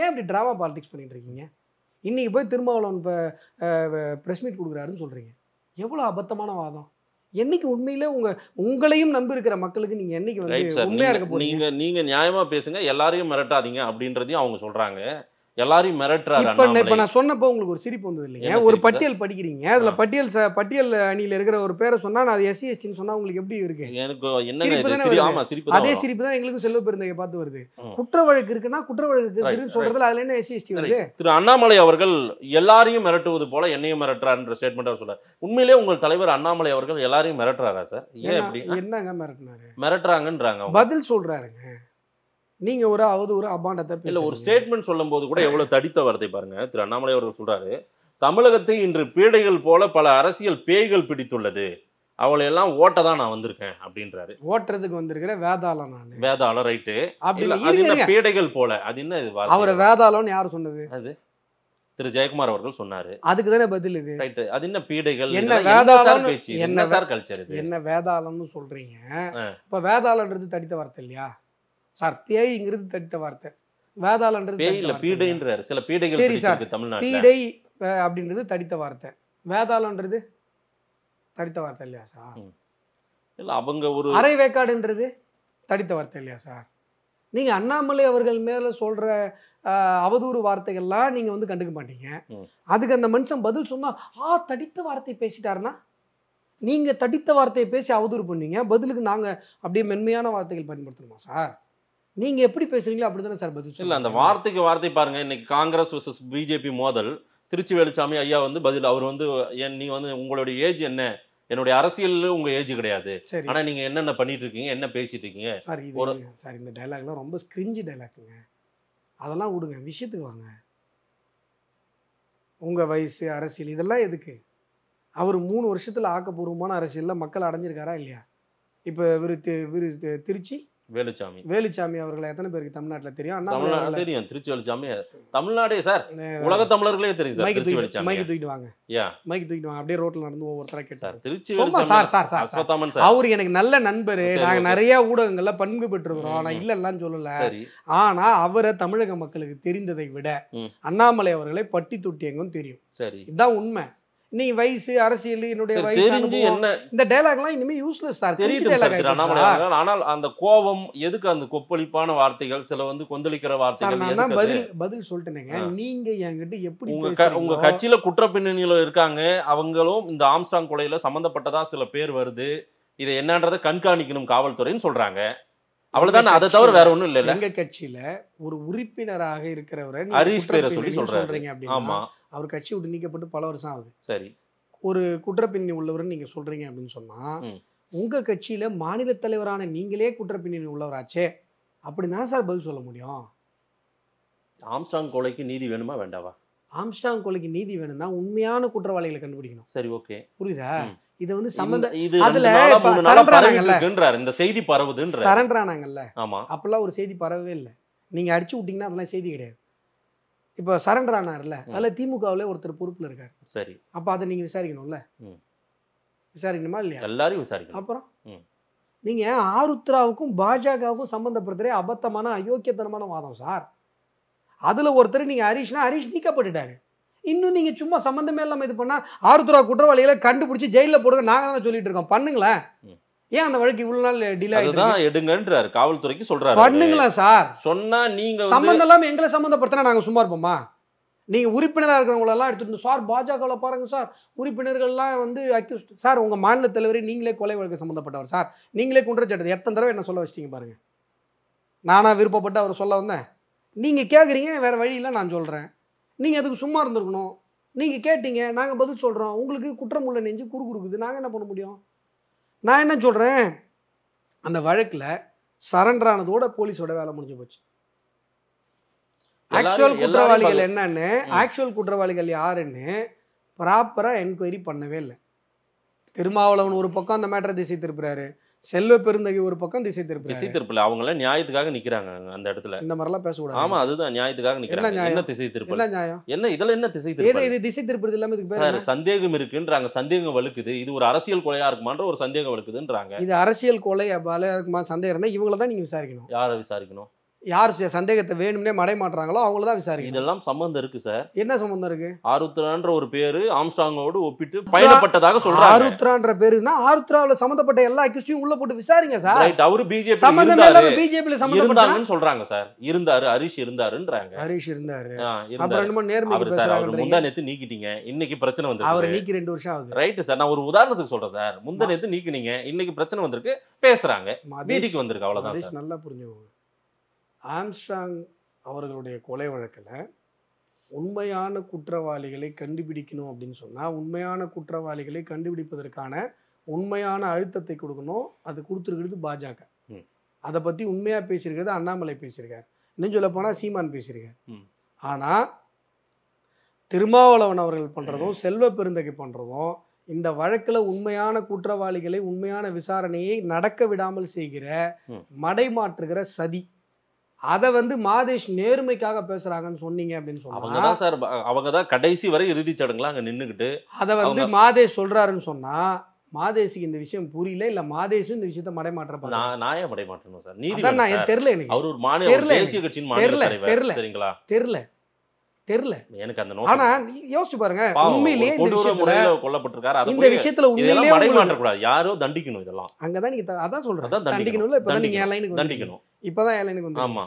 ஏன் இப்படி ட்ராமா பாலிடிக்ஸ் பண்ணிட்டு இருக்கீங்க இன்னைக்கு போய் திருமாவளவன் இப்போ ப்ரெஸ் மீட் கொடுக்குறாருன்னு சொல்கிறீங்க எவ்வளோ அபத்தமான வாதம் என்னைக்கு உண்மையில உங்க உங்களையும் நம்பி இருக்கிற மக்களுக்கு நீங்க என்னைக்கு வந்து உண்மையா இருக்க போறீங்க நீங்க நீங்க நியாயமா பேசுங்க எல்லாரையும் மிரட்டாதீங்க அப்படின்றதையும் அவங்க சொல்றாங்க எல்லாரையும் மிரட்டுறாரு இப்ப நான் சொன்னப்போ உங்களுக்கு ஒரு சிரிப்பு வந்தது இல்லைங்க ஒரு பட்டியல் படிக்கிறீங்க அதுல பட்டியல் பட்டியல் அணியில இருக்கிற ஒரு பேரை சொன்னா நான் அது எஸ்சி e சொன்னா உங்களுக்கு எப்படி இருக்கு எனக்கு என்ன சிரிப்பு அதே சிரிப்பு தான் எங்களுக்கும் செல்வ பெருந்தகை பார்த்து வருது குற்ற வழக்கு இருக்குன்னா குற்ற வழக்கு இருக்குன்னு சொல்றதுல அதுல என்ன எஸ்சி எஸ்டி e வருது திரு அண்ணாமலை அவர்கள் எல்லாரையும் மிரட்டுவது போல என்னையும் மிரட்டுறாருன்ற ஸ்டேட்மெண்ட் சொல்ல உண்மையிலேயே உங்கள் தலைவர் அண்ணாமலை அவர்கள் எல்லாரையும் மிரட்டுறாரா சார் ஏன் எப்படி என்னங்க மிரட்டுனாரு மிரட்டுறாங்கன்றாங்க பதில் சொல்றாருங்க நீங்க ஒரு அவது ஒரு அபாண்டத்தை இல்ல ஒரு ஸ்டேட்மெண்ட் சொல்லும் போது கூட எவ்வளவு தடித்த வார்த்தை பாருங்க திரு அண்ணாமலை அவர்கள் சொல்றாரு தமிழகத்தை இன்று பீடைகள் போல பல அரசியல் பேய்கள் பிடித்துள்ளது அவளை எல்லாம் ஓட்ட தான் நான் வந்திருக்கேன் அப்படின்றாரு ஓட்டுறதுக்கு வந்திருக்கிற வேதாளம் நான் வேதாளம் ரைட்டு அது என்ன போல அது என்ன இது அவரை வேதாளம்னு யார் சொன்னது அது திரு ஜெயக்குமார் அவர்கள் சொன்னாரு அதுக்கு தானே பதில் இது ரைட்டு அது என்ன பீடைகள் என்ன வேதாளம் என்ன சார் கல்ச்சர் என்ன வேதாளம்னு சொல்றீங்க இப்ப வேதாளம்ன்றது தடித்த வார்த்தை இல்லையா சார் பேய்ங்கிறது தடித்த வார்த்தை வேதாளன்றது சில பீடைகள் சரி சார் பீடை அப்படின்றது தடித்த வார்த்தை வேதாளன்றது தடித்த வார்த்தை இல்லையா சார் இல்ல அவங்க ஒரு அரை வேக்காடுன்றது தடித்த வார்த்தை இல்லையா சார் நீங்க அண்ணாமலை அவர்கள் மேல சொல்ற அவதூறு வார்த்தைகள்லாம் நீங்க வந்து கண்டுக்க மாட்டீங்க அதுக்கு அந்த மனுஷன் பதில் சொன்னா ஆ தடித்த வார்த்தை பேசிட்டாருன்னா நீங்க தடித்த வார்த்தையை பேசி அவதூறு பண்ணீங்க பதிலுக்கு நாங்க அப்படியே மென்மையான வார்த்தைகள் பயன்படுத்தணுமா சார் நீங்க எப்படி பேசுறீங்களோ அப்படிதானே சார் பதில் இல்ல அந்த வார்த்தைக்கு வார்த்தை பாருங்க இன்னைக்கு காங்கிரஸ் வர்சஸ் பிஜேபி மோதல் திருச்சி வேலுச்சாமி ஐயா வந்து பதில் அவர் வந்து என் நீ வந்து உங்களுடைய ஏஜ் என்ன என்னுடைய அரசியல் உங்க ஏஜ் கிடையாது ஆனா நீங்க என்னென்ன பண்ணிட்டு இருக்கீங்க என்ன பேசிட்டு இருக்கீங்க சார் ஒரு சார் இந்த டைலாக்லாம் ரொம்ப ஸ்கிரிஞ்சி டைலாக்குங்க அதெல்லாம் விடுங்க விஷயத்துக்கு வாங்க உங்கள் வயசு அரசியல் இதெல்லாம் எதுக்கு அவர் மூணு வருஷத்தில் ஆக்கப்பூர்வமான அரசியலில் மக்கள் அடைஞ்சிருக்காரா இல்லையா இப்போ விரு விரு திருச்சி வேலுச்சாமி வேலுச்சாமி அவர்களை எத்தனை பேருக்கு தமிழ்நாட்டில் தெரியும் அண்ணா தெரியும் திருச்சி வேலுச்சாமி தமிழ்நாடே சார் உலக தமிழர்களே தெரியும் சார் திருச்சி வேலுச்சாமி மைக்கு தூக்கிட்டு வாங்க யா மைக்கு தூக்கிட்டு வாங்க அப்படியே ரோட்ல நடந்து ஒவ்வொருத்தரா கேட்டார் Trichy sir sir sir Ashwathaman sir அவர் எனக்கு நல்ல நண்பர் நாங்க நிறைய ஊடகங்கள்ல பண்பு பெற்றிருக்கிறோம் இல்ல இல்லைலாம் சொல்லல ஆனா அவரை தமிழக மக்களுக்கு தெரிந்ததை விட அண்ணாமலை அவர்களை பட்டி தொட்டி எங்கும் தெரியும் சரி இதுதான் உண்மை நீ வயசு அரசியல் என்னுடைய வயசு என்ன இந்த எல்லாம் இனிமே யூஸ்லெஸ் சார் ஆனால் அந்த கோபம் எதுக்கு அந்த கொப்பளிப்பான வார்த்தைகள் சில வந்து கொந்தளிக்கிற வார்த்தைகள் பதில் பதில் நீங்க என்கிட்ட எப்படி உங்க உங்க கட்சியில குற்ற பின்னணியில இருக்காங்க அவங்களும் இந்த ஆம்ஸ்டாங் கொலையில சம்பந்தப்பட்டதா சில பேர் வருது இதை என்னன்றதை கண்காணிக்கணும் காவல்துறைன்னு சொல்றாங்க அவ்வளவுதான் அதை தவிர வேற ஒண்ணும் இல்ல எங்க கட்சியில ஒரு உறுப்பினராக இருக்கிறவரை ஹரீஷ் பேரை சொல்லி சொல்றீங்க ஆமா அவர் கட்சி விட்டு நீக்கப்பட்டு பல வருஷம் ஆகுது சரி ஒரு குற்றப்பின்னி உள்ளவர்னு நீங்க சொல்றீங்க அப்படின்னு சொன்னா உங்க கட்சியில மாநில தலைவரான நீங்களே குற்றப்பின்னி உள்ளவராச்சே அப்படின்னா சார் பதில் சொல்ல முடியும் ஆம்ஸ்டாங் கொலைக்கு நீதி வேணுமா வேண்டாவா ஆம்ஸ்டாங் கொலைக்கு நீதி வேணும்னா உண்மையான குற்றவாளிகளை கண்டுபிடிக்கணும் சரி ஓகே புரியுதா இது வந்து சம்பந்த இது அதுல இந்த செய்தி பரவுதுன்ற சரண்டர் ஆமா அப்பெல்லாம் ஒரு செய்தி பரவவே இல்லை நீங்க அடிச்சு விட்டீங்கன்னா அதெல்லாம் செய்தி கிடையாது இப்போ சரண்டர் ஆனார்ல அதில் திமுகவில் ஒருத்தர் பொறுப்பில் இருக்கார் சரி அப்போ அதை நீங்கள் விசாரிக்கணும்ல விசாரிக்கணுமா இல்லையா எல்லாரையும் விசாரிக்கணும் அப்புறம் நீங்கள் ஆருத்ராவுக்கும் பாஜகவுக்கும் சம்மந்தப்படுத்துகிற அபத்தமான அயோக்கியத்தனமான வாதம் சார் அதில் ஒருத்தர் நீங்கள் ஹரீஷ்னா ஹரீஷ் நீக்கப்பட்டுட்டாரு இன்னும் நீங்கள் சும்மா சம்மந்தமே இல்லாமல் இது பண்ணால் ஆருத்ரா குற்றவாளிகளை கண்டுபிடிச்சி ஜெயிலில் போடுங்க நாங்கள் தானே சொல்லிட்டு இருக்கோம் பண்ணுங்களேன் ஏன் அந்த வழக்கு இவ்வளவு நாள் டிலே ஆயிடுதான் எடுங்கன்றாரு காவல்துறைக்கு சொல்றாரு பண்ணுங்களா சார் சொன்னா நீங்க சம்பந்தம் இல்லாம எங்களை சம்பந்தப்படுத்தினா நாங்க சும்மா இருப்போமா நீங்க உறுப்பினராக இருக்கிறவங்களெல்லாம் எடுத்துட்டு சார் பாஜகவில் பாருங்க சார் உறுப்பினர்கள்லாம் வந்து அக்யூஸ்ட் சார் உங்க மாநில தலைவரை நீங்களே கொலை வழக்கு சம்மந்தப்பட்டவர் சார் நீங்களே குன்றச்சட்டது எத்தனை தடவை என்ன சொல்ல வச்சிட்டீங்க பாருங்க நானா விருப்பப்பட்டு அவர் சொல்ல வந்தேன் நீங்கள் கேட்குறீங்க வேற வழியில் நான் சொல்கிறேன் நீங்கள் அதுக்கு சும்மா இருந்திருக்கணும் நீங்கள் கேட்டீங்க நாங்கள் பதில் சொல்கிறோம் உங்களுக்கு குற்றம் உள்ள நெஞ்சு குறுகுறுக்குது நாங்கள் என்ன பண்ண முடியும் நான் என்ன சொல்கிறேன் அந்த வழக்கில் சரண்டர் ஆனதோட போலீஸோட வேலை முடிஞ்சு போச்சு ஆக்சுவல் குற்றவாளிகள் என்னன்னு ஆக்சுவல் குற்றவாளிகள் யாருன்னு ப்ராப்பராக என்கொயரி பண்ணவே இல்லை திருமாவளவன் ஒரு பக்கம் அந்த மேட்டரை திசை திருப்புறாரு செல்வ பெருந்தகை ஒரு பக்கம் திசை திருப்பி திசை திருப்பல அவங்கள நியாயத்துக்காக நிக்கிறாங்க அந்த இடத்துல இந்த மாதிரிலாம் பேசக்கூடாது ஆமா அதுதான் நியாயத்துக்காக நிக்கிறாங்க என்ன திசை திருப்பல என்ன நியாயம் என்ன இதுல என்ன திசை திருப்பு இது திசை திருப்புறது இல்லாம இதுக்கு சார் சந்தேகம் இருக்குன்றாங்க சந்தேகம் வலுக்குது இது ஒரு அரசியல் கொலையா இருக்குமான்ற ஒரு சந்தேகம் வலுக்குதுன்றாங்க இது அரசியல் கொலை இருக்குமா சந்தேகம்னா இவங்கள தான் நீங்க விசாரிக்கணும் யாரை விசாரிக்கணும் யார் சந்தேகத்தை வேணும்னே மடை மாட்டுறாங்களோ அவங்கள தான் விசாரிக்கும் இதெல்லாம் சம்மந்தம் இருக்கு சார் என்ன சம்மந்தம் இருக்கு ஆருத்ரான்ற ஒரு பேரு ஆம்ஸ்டாங்கோடு ஒப்பிட்டு பயணப்பட்டதாக சொல்றாங்க ஆருத்ரான்ற பேருனா ஆருத்ராவில் சம்மந்தப்பட்ட எல்லா அக்யூஸ்டையும் உள்ள போட்டு விசாரிங்க சார் ரைட் அவரு பிஜேபி சம்மந்தம் இல்லாம பிஜேபியில சம்மந்தப்பட்டாங்கன்னு சொல்றாங்க சார் இருந்தாரு ஹரிஷ் இருந்தாருன்றாங்க ஹரிஷ் இருந்தாரு அப்ப ரெண்டு மணி நேரம் அவர் சார் அவர் முந்தா நேத்து நீக்கிட்டீங்க இன்னைக்கு பிரச்சனை வந்திருக்கு அவர் நீக்கி ரெண்டு வருஷம் ஆகுது ரைட் சார் நான் ஒரு உதாரணத்துக்கு சொல்றேன் சார் முந்தா நேத்து நீக்கினீங்க இன்னைக்கு பிரச்சனை வந்திருக்கு பேசுறாங்க வீதிக்கு வந்திருக்கு அவ்வளவுதான் நல்லா புரிஞ்சுக்கோங்க ஆம்ஸ்டாங் அவர்களுடைய கொலை வழக்கில் உண்மையான குற்றவாளிகளை கண்டுபிடிக்கணும் அப்படின்னு சொன்னால் உண்மையான குற்றவாளிகளை கண்டுபிடிப்பதற்கான உண்மையான அழுத்தத்தை கொடுக்கணும் அது கொடுத்துருக்கிறது பாஜக அதை பற்றி உண்மையாக பேசியிருக்கிறது அண்ணாமலை பேசியிருக்கார் இன்னும் சொல்ல போனால் சீமான் பேசியிருக்கார் ஆனால் திருமாவளவன் அவர்கள் பண்ணுறதும் செல்வ பெருந்தகை பண்ணுறதும் இந்த வழக்கில் உண்மையான குற்றவாளிகளை உண்மையான விசாரணையை நடக்க விடாமல் செய்கிற மடைமாற்றுகிற சதி அதை வந்து மாதேஷ் நேர்மைக்காக பேசுறாங்கன்னு சொன்னீங்க அப்படின்னு சொன்னாங்க சார் அவங்க தான் கடைசி வரை இறுதி சடங்குலாம் அங்கே நின்றுக்கிட்டு அதை வந்து மாதேஷ் சொல்றாருன்னு சொன்னா மாதேசுக்கு இந்த விஷயம் புரியல இல்ல மாதேசும் இந்த விஷயத்த மடைமாற்ற நான் ஏன் மடைமாற்றணும் சார் நீதி நான் தெரியல எனக்கு அவர் ஒரு மாநில தேசிய கட்சியின் மாநில தலைவர் சரிங்களா தெரியல தெரியல எனக்கு அந்த ஆனா யோசிச்சு பாருங்க உண்மையிலேயே கொல்லப்பட்டிருக்காரு இந்த விஷயத்துல உண்மையிலேயே அடைமாற்ற கூடாது யாரோ தண்டிக்கணும் இதெல்லாம் அங்கதான் நீங்க அதான் சொல்றேன் தண்டிக்கணும்ல இப்ப நீங்க ஏன் லைனுக்கு தண்டிக்கணும் இப்பதான் ஏன் லைனுக்கு வந்து ஆமா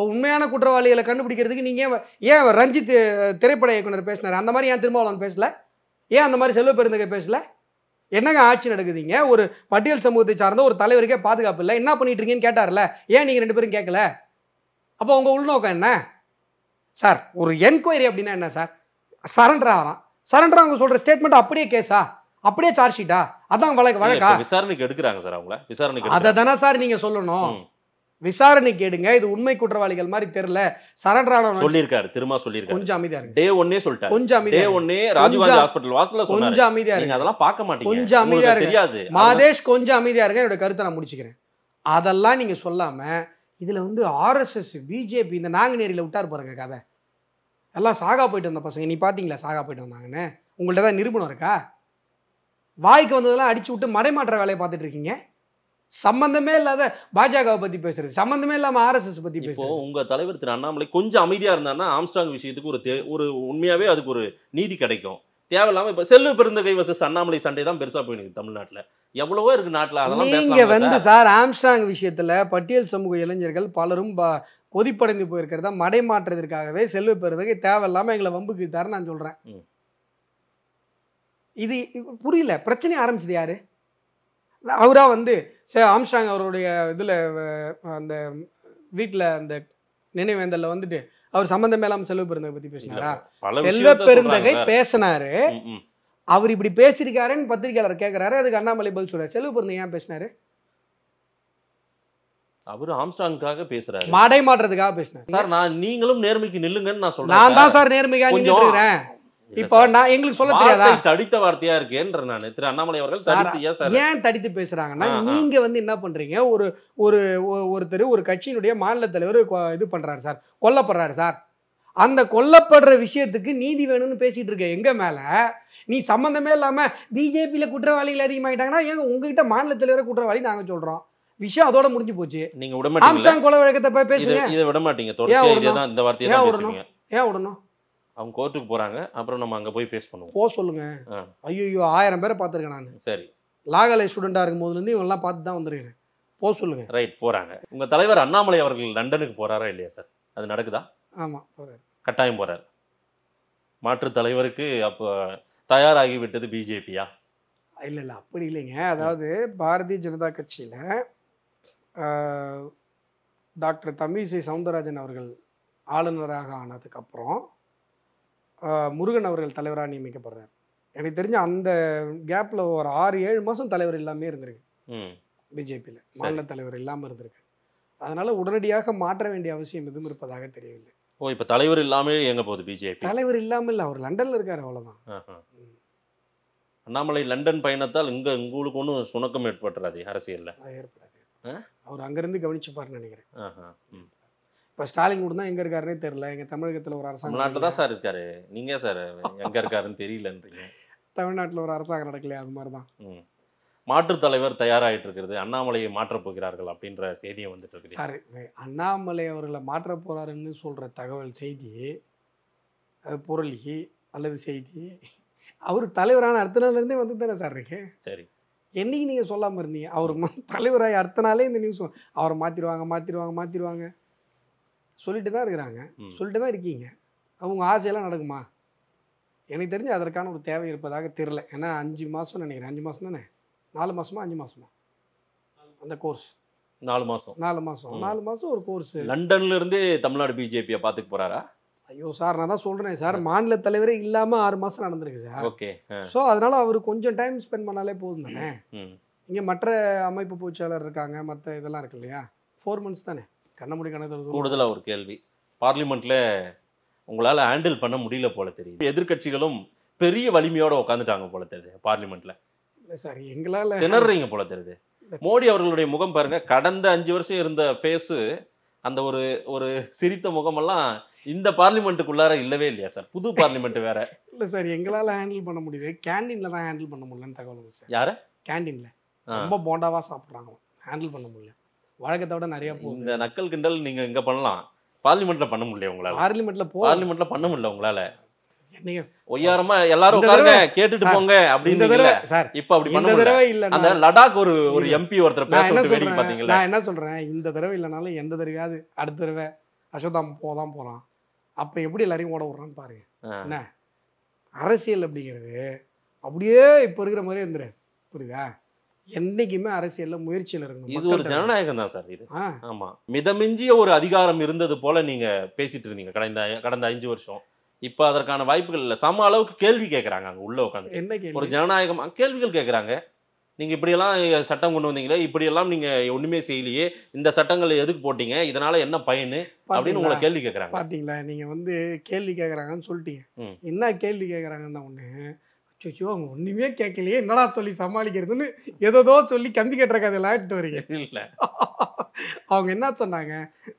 இப்போ உண்மையான குற்றவாளிகளை கண்டுபிடிக்கிறதுக்கு நீங்கள் ஏன் ஏன் ரஞ்சித் திரைப்பட இயக்குனர் பேசினார் அந்த மாதிரி ஏன் திருமாவளவன் பேசல ஏன் அந்த மாதிரி செல்வ பெருந்தகை பேசல என்னங்க ஆட்சி நடக்குதுங்க ஒரு பட்டியல் சமூகத்தை சார்ந்த ஒரு தலைவருக்கே பாதுகாப்பு இல்லை என்ன பண்ணிட்டு இருக்கீங்கன்னு கேட்டார்ல ஏன் நீங்கள் ரெண்டு பேரும் கேட்கல அப்போ உங்கள் உள்நோக்கம் என்ன சார் ஒரு என்கொயரி அப்படின்னா என்ன சார் சரண்டர் ஆகிறான் சரண்டர் அவங்க சொல்கிற ஸ்டேட்மெண்ட் அப்படியே கேஸா அப்படியே சார்ஜ் ஷீட்டா அதான் வழக்கு வழக்கா விசாரணைக்கு எடுக்கிறாங்க சார் அவங்கள விசாரணைக்கு அதை தானே சார் நீங்கள் சொல்லணும் விசாரணை கேடுங்க இது உண்மை குற்றவாளிகள் மாதிரி தெரியல சரண்டரான சொல்லியிருக்காரு திரும்ப சொல்லியிருக்காரு கொஞ்சம் அமைதியா இருக்கு டே ஒன்னே சொல்லிட்டாரு கொஞ்சம் அமைதியா டே ஒன்னே ராஜீவ்காந்தி ஹாஸ்பிடல் வாசல்ல சொன்னாரு கொஞ்சம் அமைதியா இருக்கு அதெல்லாம் பார்க்க மாட்டீங்க கொஞ்சம் அமைதியா இருக்கு தெரியாது மாதேஷ் கொஞ்சம் அமைதியா இருங்க என்னோட கருத்தை நான் முடிச்சுக்கிறேன் அதெல்லாம் நீங்க சொல்லாம இதுல வந்து ஆர்எஸ்எஸ் பிஜேபி இந்த நாங்குநேரியில விட்டார் பாருங்க கதை எல்லாம் சாகா போயிட்டு வந்த பசங்க நீ பாத்தீங்களா சாகா போயிட்டு வந்தாங்கன்னு உங்கள்ட்ட தான் நிரூபணம் இருக்கா வாய்க்கு வந்ததெல்லாம் அடிச்சு விட்டு மடைமாற்ற வேலையை பார்த்துட்டு இருக்கீங்க சம்பந்தமே இல்லாத பாஜகவை பத்தி பேசுறது சம்பந்தமே இல்லாம ஆர்எஸ்எஸ் பத்தி பேசுவோம் உங்க தலைவர் திரு அண்ணாமலை கொஞ்சம் அமைதியா இருந்தாருன்னா ஆம்ஸ்டாங் விஷயத்துக்கு ஒரு ஒரு உண்மையாவே அதுக்கு ஒரு நீதி கிடைக்கும் தேவையில்லாம இப்ப செல்வ பெருந்தகை வசஸ் அண்ணாமலை சண்டை தான் பெருசா போயிருக்கு தமிழ்நாட்டுல எவ்வளவோ இருக்கு நாட்டுல அதெல்லாம் நீங்க வந்து சார் ஆம்ஸ்டாங் விஷயத்துல பட்டியல் சமூக இளைஞர்கள் பலரும் கொதிப்படைந்து போயிருக்கிறதா மடை மாற்றுறதுக்காகவே செல்வ பெருந்தகை தேவையில்லாம எங்களை வம்புக்கு தர நான் சொல்றேன் இது புரியல பிரச்சனை ஆரம்பிச்சது யாரு அவராக வந்து சே ஆம்ஸ்டாங் அவருடைய இதில் அந்த வீட்டில் அந்த நினைவேந்தலில் வந்துட்டு அவர் சம்மந்தம் இல்லாமல் செல்வ பெருந்தகை பற்றி பேசினாரா செல்வ பெருந்தகை பேசினாரு அவர் இப்படி பேசியிருக்காருன்னு பத்திரிகையாளர் கேட்குறாரு அதுக்கு அண்ணாமலை பதில் சொல்றாரு செல்வ பெருந்தகை ஏன் பேசினாரு அவரு ஆம்ஸ்டாங்காக பேசுறாரு மாடை மாற்றத்துக்காக பேசினார் சார் நான் நீங்களும் நேர்மைக்கு நில்லுங்கன்னு நான் சொல்றேன் நான் தான் சார் நேர்மையாக சொல்றேன் இப்போ நான் எங்களுக்கு சொல்ல தெரியாதா தடித்த வார்த்தையா இருக்கேன்ற நான் திரு அண்ணாமலை அவர்கள் தடித்தியா சார் ஏன் தடித்து பேசுறாங்கன்னா நீங்க வந்து என்ன பண்றீங்க ஒரு ஒரு ஒருத்தர் ஒரு கட்சியினுடைய மாநில தலைவர் இது பண்றாரு சார் கொல்லப்படுறாரு சார் அந்த கொல்லப்படுற விஷயத்துக்கு நீதி வேணும்னு பேசிட்டு இருக்க எங்க மேல நீ சம்மந்தமே இல்லாம பிஜேபியில குற்றவாளிகள் அதிகமாயிட்டாங்கன்னா எங்க உங்ககிட்ட மாநில தலைவரை குற்றவாளி நாங்க சொல்றோம் விஷயம் அதோட முடிஞ்சு போச்சு நீங்க விட மாட்டீங்க கொலை வழக்கத்தை பேசுங்க இதை விட மாட்டீங்க தொடர்ச்சியா இதே தான் இந்த வார்த்தையை தான் பேசுவீங்க ஏன் விடணும் அவங்க கோர்ட்டுக்கு போகிறாங்க அப்புறம் நம்ம அங்கே போய் ஃபேஸ் பண்ணுவோம் போ சொல்லுங்கள் ஐயோ ஆயிரம் பேரை பார்த்துருக்கேன் நான் சரி லாகலை ஸ்டூடெண்ட்டாக இருக்கும் இவங்கெல்லாம் பார்த்து தான் வந்துருக்கிறேன் போக சொல்லுங்க ரைட் போகிறாங்க உங்கள் தலைவர் அண்ணாமலை அவர்கள் லண்டனுக்கு போகிறாரா இல்லையா சார் அது நடக்குதா ஆமாம் போகிறார் கட்டாயம் போகிறார் மாற்று தலைவருக்கு அப்போ தயாராகி விட்டது பிஜேபியா இல்லை இல்லை அப்படி இல்லைங்க அதாவது பாரதிய ஜனதா கட்சியில் டாக்டர் தமிழிசை சவுந்தரராஜன் அவர்கள் ஆளுநராக ஆனதுக்கப்புறம் முருகன் அவர்கள் தலைவராக நியமிக்கப்படுறார் எனக்கு தெரிஞ்ச அந்த கேப்பில் ஒரு ஆறு ஏழு மாதம் தலைவர் இல்லாமே இருந்திருக்கு பிஜேபியில் மாநில தலைவர் இல்லாமல் இருந்திருக்கு அதனால் உடனடியாக மாற்ற வேண்டிய அவசியம் எதுவும் இருப்பதாக தெரியவில்லை ஓ இப்போ தலைவர் இல்லாமல் எங்கே போகுது பிஜேபி தலைவர் இல்லாமல் இல்லை அவர் லண்டனில் இருக்கார் அவ்வளோதான் அண்ணாமலை லண்டன் பயணத்தால் இங்கே உங்களுக்கு ஒன்றும் சுணக்கம் ஏற்பட்டுறாது அரசியலில் ஏற்படாது அவர் அங்கேருந்து கவனிச்சுப்பார்னு நினைக்கிறேன் இப்போ ஸ்டாலின் கூட தான் எங்கே இருக்காருன்னே தெரில எங்கள் தமிழகத்தில் ஒரு அரசாங்கம் தமிழ்நாட்டில் தான் சார் இருக்காரு நீங்கள் சார் எங்கே இருக்காருன்னு தெரியலன்றீங்க தமிழ்நாட்டில் ஒரு அரசாங்கம் நடக்கலையா அது மாதிரி தான் மாற்றுத் தலைவர் தயாராகிட்டு இருக்கிறது அண்ணாமலையை மாற்றப் போகிறார்கள் அப்படின்ற செய்தியை வந்துட்டு இருக்கு சார் அண்ணாமலை அவர்களை மாற்ற போறாருன்னு சொல்கிற தகவல் செய்தி அது அல்லது செய்தி அவர் தலைவரான அடுத்த வந்து தானே சார் இருக்கு சரி என்னைக்கு நீங்கள் சொல்லாமல் இருந்தீங்க அவர் தலைவராக அடுத்த நாளே இந்த நியூஸ் அவரை மாற்றிடுவாங்க மாற்றிடுவாங்க மாற்றிடுவாங்க சொல்லிட்டு தான் இருக்கிறாங்க சொல்லிட்டு தான் இருக்கீங்க அவங்க ஆசையெல்லாம் நடக்குமா எனக்கு தெரிஞ்சு அதற்கான ஒரு தேவை இருப்பதாக தெரில ஏன்னா அஞ்சு மாதம் நினைக்கிறேன் அஞ்சு மாதம் தானே நாலு மாதமா அஞ்சு மாதமா அந்த கோர்ஸ் நாலு மாதம் நாலு மாதம் நாலு மாதம் ஒரு கோர்ஸ் லண்டன்ல இருந்து தமிழ்நாடு பிஜேபியை பார்த்துக்க போகிறாரா ஐயோ சார் நான் தான் சொல்கிறேன் சார் மாநில தலைவரே இல்லாமல் ஆறு மாதம் நடந்திருக்கு சார் ஓகே ஸோ அதனால் அவர் கொஞ்சம் டைம் ஸ்பெண்ட் பண்ணாலே போதும் தானே இங்கே மற்ற அமைப்பு பூச்சாளர் இருக்காங்க மற்ற இதெல்லாம் இருக்கு இல்லையா ஃபோர் மந்த்ஸ் தானே கண்ணமுடி கணக்கு கூடுதலாக ஒரு கேள்வி பார்லிமெண்ட்டில் உங்களால் ஹேண்டில் பண்ண முடியல போல தெரியுது எதிர்கட்சிகளும் பெரிய வலிமையோட உட்காந்துட்டாங்க போல தெரியுது பார்லிமெண்ட்ல இல்லை சார் எங்களால் திணறீங்க போல தெரியுது மோடி அவர்களுடைய முகம் பாருங்க கடந்த அஞ்சு வருஷம் இருந்த ஃபேஸு அந்த ஒரு ஒரு சிரித்த முகமெல்லாம் இந்த பார்லிமெண்ட்டுக்குள்ளார இல்லவே இல்லையா சார் புது பார்லிமெண்ட் வேற இல்லை சார் எங்களால் ஹேண்டில் பண்ண முடியுது கேண்டீனில் தான் ஹேண்டில் பண்ண முடியலன்னு தகவல் சார் யார் கேண்டீனில் ரொம்ப போண்டாவாக சாப்பிட்றாங்க ஹேண்டில் பண்ண முடியல வழக்கத்தை விட நிறைய போகுது இந்த நக்கல் கிண்டல் நீங்க இங்க பண்ணலாம் பார்லிமெண்ட்ல பண்ண முடியல உங்களால பார்லிமெண்ட்ல போ பார்லிமெண்ட்ல பண்ண முடியல உங்களால நீங்க ஒய்யாரமா எல்லாரும் உட்காருங்க கேட்டுட்டு போங்க அப்படின்னு சார் இப்ப அப்படி பண்ண தடவை இல்ல அந்த லடாக் ஒரு ஒரு எம்பி ஒருத்தர் பேசிட்டு வேடிக்கை பாத்தீங்களா நான் என்ன சொல்றேன் இந்த தடவை இல்லனாலும் எந்த தடவையாவது அடுத்த தடவை அசோதாம் போதான் போறான் அப்ப எப்படி எல்லாரையும் ஓட விடுறான்னு பாருங்க என்ன அரசியல் அப்படிங்கிறது அப்படியே இப்ப இருக்கிற மாதிரி இருந்துரு புரியுதா என்னைக்குமே அரசியலில் முயற்சியில் இருக்கணும் இது ஒரு ஜனநாயகம் தான் சார் இது ஆமா மிதமிஞ்சிய ஒரு அதிகாரம் இருந்தது போல நீங்க பேசிட்டு இருந்தீங்க கடந்த கடந்த அஞ்சு வருஷம் இப்ப அதற்கான வாய்ப்புகள் இல்லை சம அளவுக்கு கேள்வி கேட்கறாங்க அங்க உள்ள உட்காந்து என்ன ஒரு ஜனநாயகம் கேள்விகள் நீங்க இப்படி எல்லாம் சட்டம் கொண்டு வந்தீங்களே இப்படியெல்லாம் நீங்க ஒண்ணுமே செய்யலையே இந்த சட்டங்கள் எதுக்கு போட்டீங்க இதனால என்ன பயனு அப்படின்னு உங்களை கேள்வி கேட்கறாங்க பாத்தீங்களா நீங்க வந்து கேள்வி கேட்கறாங்கன்னு சொல்லிட்டீங்க என்ன கேள்வி கேட்குறாங்கன்னா ஒண்ணு சோச்சோ அவங்க ஒன்றுமே கேட்கலையே என்னடா சொல்லி சமாளிக்கிறதுன்னு ஏதோதோ சொல்லி கம்பி கட்டுற கதையெல்லாம் வரீங்க இல்லை (laughs) அவங்க என்ன சொன்னாங்க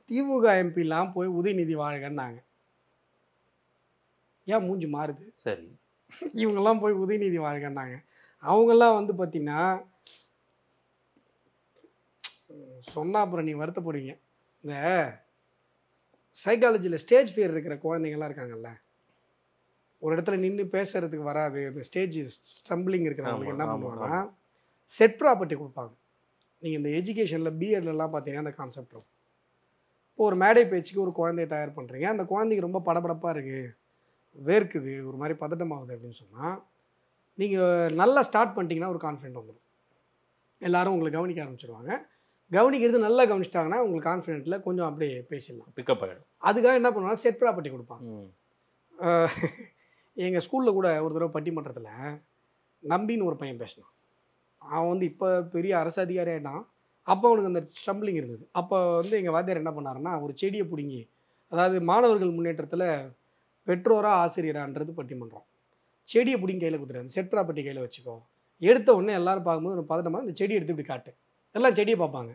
திமுக எம்பிலாம் போய் உதயநிதி வாழ்கன்னாங்க ஏன் மூஞ்சி மாறுது சரி இவங்கெல்லாம் போய் உதயநிதி வாழ்கன்னாங்க அவங்கெல்லாம் வந்து பார்த்தீங்கன்னா சொன்னால் அப்புறம் நீ வருத்தப்படுவீங்க இந்த சைக்காலஜியில் ஸ்டேஜ் ஃபியர் இருக்கிற குழந்தைங்கள்லாம் இருக்காங்கல்ல ஒரு இடத்துல நின்று பேசுறதுக்கு வராது இந்த ஸ்டேஜ் ஸ்ட்ரம்பிளிங் இருக்கிறவங்களுக்கு என்ன பண்ணுவாங்கன்னா செட் ப்ராப்பர்ட்டி கொடுப்பாங்க நீங்கள் இந்த எஜுகேஷனில் பிஎட்லலாம் பார்த்தீங்கன்னா அந்த கான்செப்ட் இருக்கும் இப்போ ஒரு மேடை பேச்சுக்கு ஒரு குழந்தைய தயார் பண்ணுறீங்க அந்த குழந்தைக்கு ரொம்ப படபடப்பாக இருக்குது வேர்க்குது ஒரு மாதிரி பதட்டமாகுது அப்படின்னு சொன்னால் நீங்கள் நல்லா ஸ்டார்ட் பண்ணிட்டீங்கன்னா ஒரு கான்ஃபிடென்ட் வந்துடும் எல்லாரும் உங்களை கவனிக்க ஆரம்பிச்சிடுவாங்க கவனிக்கிறது நல்லா கவனிச்சிட்டாங்கன்னா உங்களுக்கு கான்ஃபிடென்ட்டில் கொஞ்சம் அப்படியே பேசிடலாம் பிக்கப் ஆகிடும் அதுக்காக என்ன பண்ணுவாங்கன்னா செட் ப்ராப்பர்ட்டி கொடுப்பாங்க எங்கள் ஸ்கூலில் கூட ஒரு தடவை பட்டிமன்றத்தில் நம்பின்னு ஒரு பையன் பேசினான் அவன் வந்து இப்போ பெரிய அரசு அதிகாரி அப்போ அவனுக்கு அந்த ஸ்டம்பிளிங் இருந்தது அப்போ வந்து எங்கள் வாத்தியார் என்ன பண்ணாருன்னா ஒரு செடியை பிடுங்கி அதாவது மாணவர்கள் முன்னேற்றத்தில் பெற்றோரா ஆசிரியரான்றது பட்டிமன்றம் செடியை பிடிங்க கையில் கொடுத்துரு அந்த செட்ரா பட்டி கையில் வச்சுக்கோ எடுத்த உடனே எல்லோரும் பார்க்கும்போது ஒரு பதட்டமாக இந்த செடி எடுத்து இப்படி காட்டு எல்லாம் செடியை பார்ப்பாங்க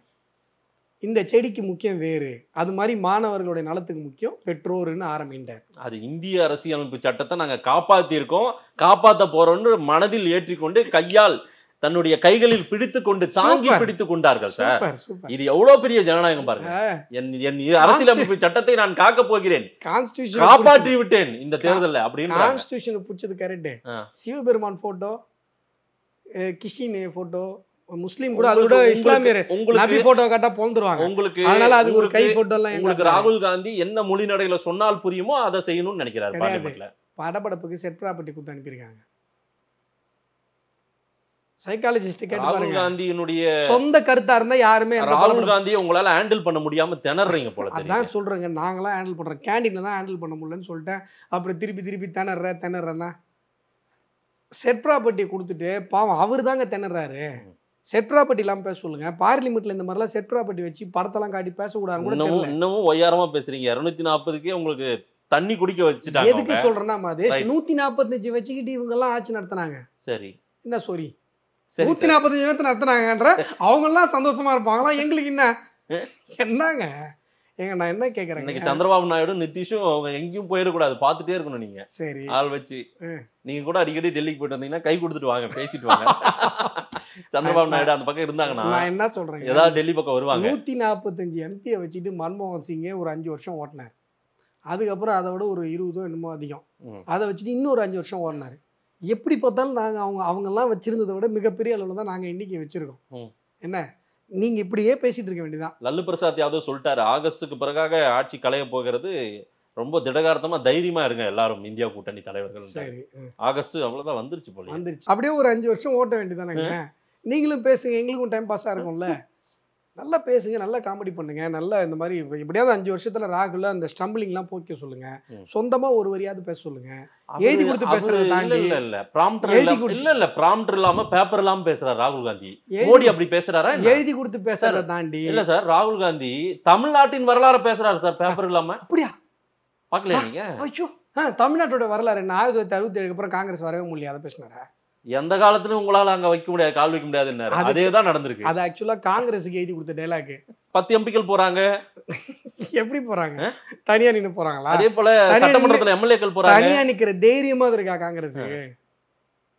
இந்த செடிக்கு முக்கியம் வேறு அது மாதிரி மாணவர்களுடைய நலத்துக்கு முக்கியம் பெற்றோர்னு ஆரம்பிண்டார் அது இந்திய அரசியலமைப்பு சட்டத்தை நாங்கள் காப்பாற்றியிருக்கோம் காப்பாற்ற போறோம்னு மனதில் ஏற்றிக்கொண்டு கையால் தன்னுடைய கைகளில் பிடித்து கொண்டு தாங்கி பிடித்து கொண்டார்கள் சார் இது எவ்வளவு பெரிய ஜனநாயகம் பாருங்க என் என் அரசியலமைப்பு சட்டத்தை நான் காக்க போகிறேன் காப்பாற்றி விட்டேன் இந்த தேர்தலில் அப்படின்னு பிடிச்சது கரெக்ட் சிவபெருமான் போட்டோ கிஷின் போட்டோ முஸ்லீம் கூட அது கூட இஸ்லாமியர் உங்களுக்கு நபி போட்டோ காட்டா போந்துருவாங்க உங்களுக்கு அதனால அது ஒரு கை போட்டோ எல்லாம் உங்களுக்கு ராகுல் காந்தி என்ன மொழி நடையில சொன்னால் புரியுமோ அதை செய்யணும்னு நினைக்கிறாரு பார்லிமெண்ட்ல படப்படப்புக்கு செட் ப்ராப்பர்ட்டி கொடுத்து அனுப்பியிருக்காங்க சைக்காலஜிஸ்ட் கேட்டு ராகுல் காந்தியினுடைய சொந்த கருத்தா இருந்தா யாருமே ராகுல் காந்தியை உங்களால ஹேண்டில் பண்ண முடியாம திணறீங்க போல அதான் சொல்றேங்க நாங்களாம் ஹேண்டில் பண்றோம் கேண்டீன்ல தான் ஹேண்டில் பண்ண முடியலன்னு சொல்லிட்டேன் அப்புறம் திருப்பி திருப்பி திணற திணறன்னா செட் ப்ராப்பர்ட்டி கொடுத்துட்டு பாவம் அவர் தாங்க திணறாரு செட் ப்ராப்பர்ட்டி இல்லாமல் பேச சொல்லுங்க பார்லிமெண்ட்ல இந்த மாதிரிலாம் செட் ப்ராப்பர்ட்டி வச்சு படத்தெல்லாம் காட்டி பேசக்கூடாது இன்னமும் இன்னமும் ஒய்யாரமா பேசுறீங்க இருநூத்தி நாற்பதுக்கே உங்களுக்கு தண்ணி குடிக்க வச்சுட்டாங்க எதுக்கு சொல்றேன்னா மாதே நூத்தி நாற்பத்தஞ்சு வச்சுக்கிட்டு இவங்க எல்லாம் ஆட்சி நடத்தினாங்க சரி என்ன சாரி நூத்தி நாற்பத்தஞ்சு பேர்த்து நடத்தினாங்கன்ற அவங்க எல்லாம் சந்தோஷமா இருப்பாங்களா எங்களுக்கு என்ன என்னங்க ஏங்க நான் என்ன கேட்கறேன் இன்னைக்கு சந்திரபாபு நாயுடு நிதிஷும் அவங்க எங்கேயும் போயிடக்கூடாது பார்த்துட்டே இருக்கணும் நீங்க சரி ஆள் வச்சு நீங்க கூட அடிக்கடி டெல்லிக்கு போயிட்டு வந்தீங்கன்னா கை கொடுத்துட்டு வாங்க பேசிட்டு வாங்க (laughs) சந்திரபாபு நாயுடு அந்த பக்கம் இருந்தாங்கன்னா நான் என்ன சொல்றேன் ஏதாவது டெல்லி பக்கம் வருவாங்க நூத்தி நாற்பத்தஞ்சு எம்பியை வச்சுட்டு மன்மோகன் சிங்கே ஒரு அஞ்சு வருஷம் ஓட்டினார் அதுக்கப்புறம் அதை விட ஒரு இருபதோ என்னமோ அதிகம் அதை வச்சுட்டு இன்னொரு அஞ்சு வருஷம் ஓடினாரு எப்படி பார்த்தாலும் நாங்கள் அவங்க அவங்கெல்லாம் வச்சிருந்ததை விட மிகப்பெரிய அளவில் தான் நாங்கள் இன்றைக்கி வச்சிருக்கோம் என்ன நீங்க இப்படியே பேசிட்டு இருக்க வேண்டியதான் லல்லு பிரசாத் யாதவ் சொல்லிட்டாரு ஆகஸ்டுக்கு பிறகாக ஆட்சி களைய போகிறது ரொம்ப திடகார்த்தமா தைரியமா இருங்க எல்லாரும் இந்தியா கூட்டணி தலைவர்கள் சரி ஆகஸ்ட் அவ்வளவுதான் வந்துருச்சு போல வந்துருச்சு அப்படியே ஒரு அஞ்சு வருஷம் ஓட்ட வேண்டியதானே நீங்களும் பேசுங்க எங்களுக்கும் டைம் பாஸா இருக்கும்ல நல்லா பேசுங்க நல்லா காமெடி பண்ணுங்க நல்லா இந்த மாதிரி எப்படியாவது அஞ்சு வருஷத்துல ராகுல அந்த ஸ்டம்பிளிங்லாம் போக்க சொல்லுங்க சொந்தமா ஒரு வரியாவது பேச சொல்லுங்க எழுதி கொடுத்து பேசுறது தாண்டி இல்ல இல்ல பிராம்டர் இல்ல இல்ல பிராம்டர் இல்லாம பேப்பர் இல்லாம பேசுறாரு ராகுல் காந்தி மோடி அப்படி பேசுறாரா எழுதி கொடுத்து பேசுறத தாண்டி இல்ல சார் ராகுல் காந்தி தமிழ்நாட்டின் வரலாறு பேசுறாரு சார் பேப்பர் இல்லாம அப்படியா பாக்கலையா நீங்க தமிழ்நாட்டோட வரலாறு என்ன ஆயிரத்தி தொள்ளாயிரத்தி அறுபத்தி ஏழுக்கு அப்புறம் காங்கிரஸ் வரவே முடியாத பேசினாரா எந்த காலத்திலும் உங்களால அங்க வைக்க முடியாது கால் வைக்க முடியாதுன்னு அதே தான் நடந்திருக்கு அது ஆக்சுவலா காங்கிரஸுக்கு எழுதி கொடுத்த டைலாக் பத்து எம்பிக்கள் போறாங்க எப்படி போறாங்க தனியா நின்று போறாங்களா அதே போல சட்டமன்றத்துல எம்எல்ஏக்கள் போறாங்க தனியா நிக்கிற தைரியமா இருக்கா காங்கிரஸுக்கு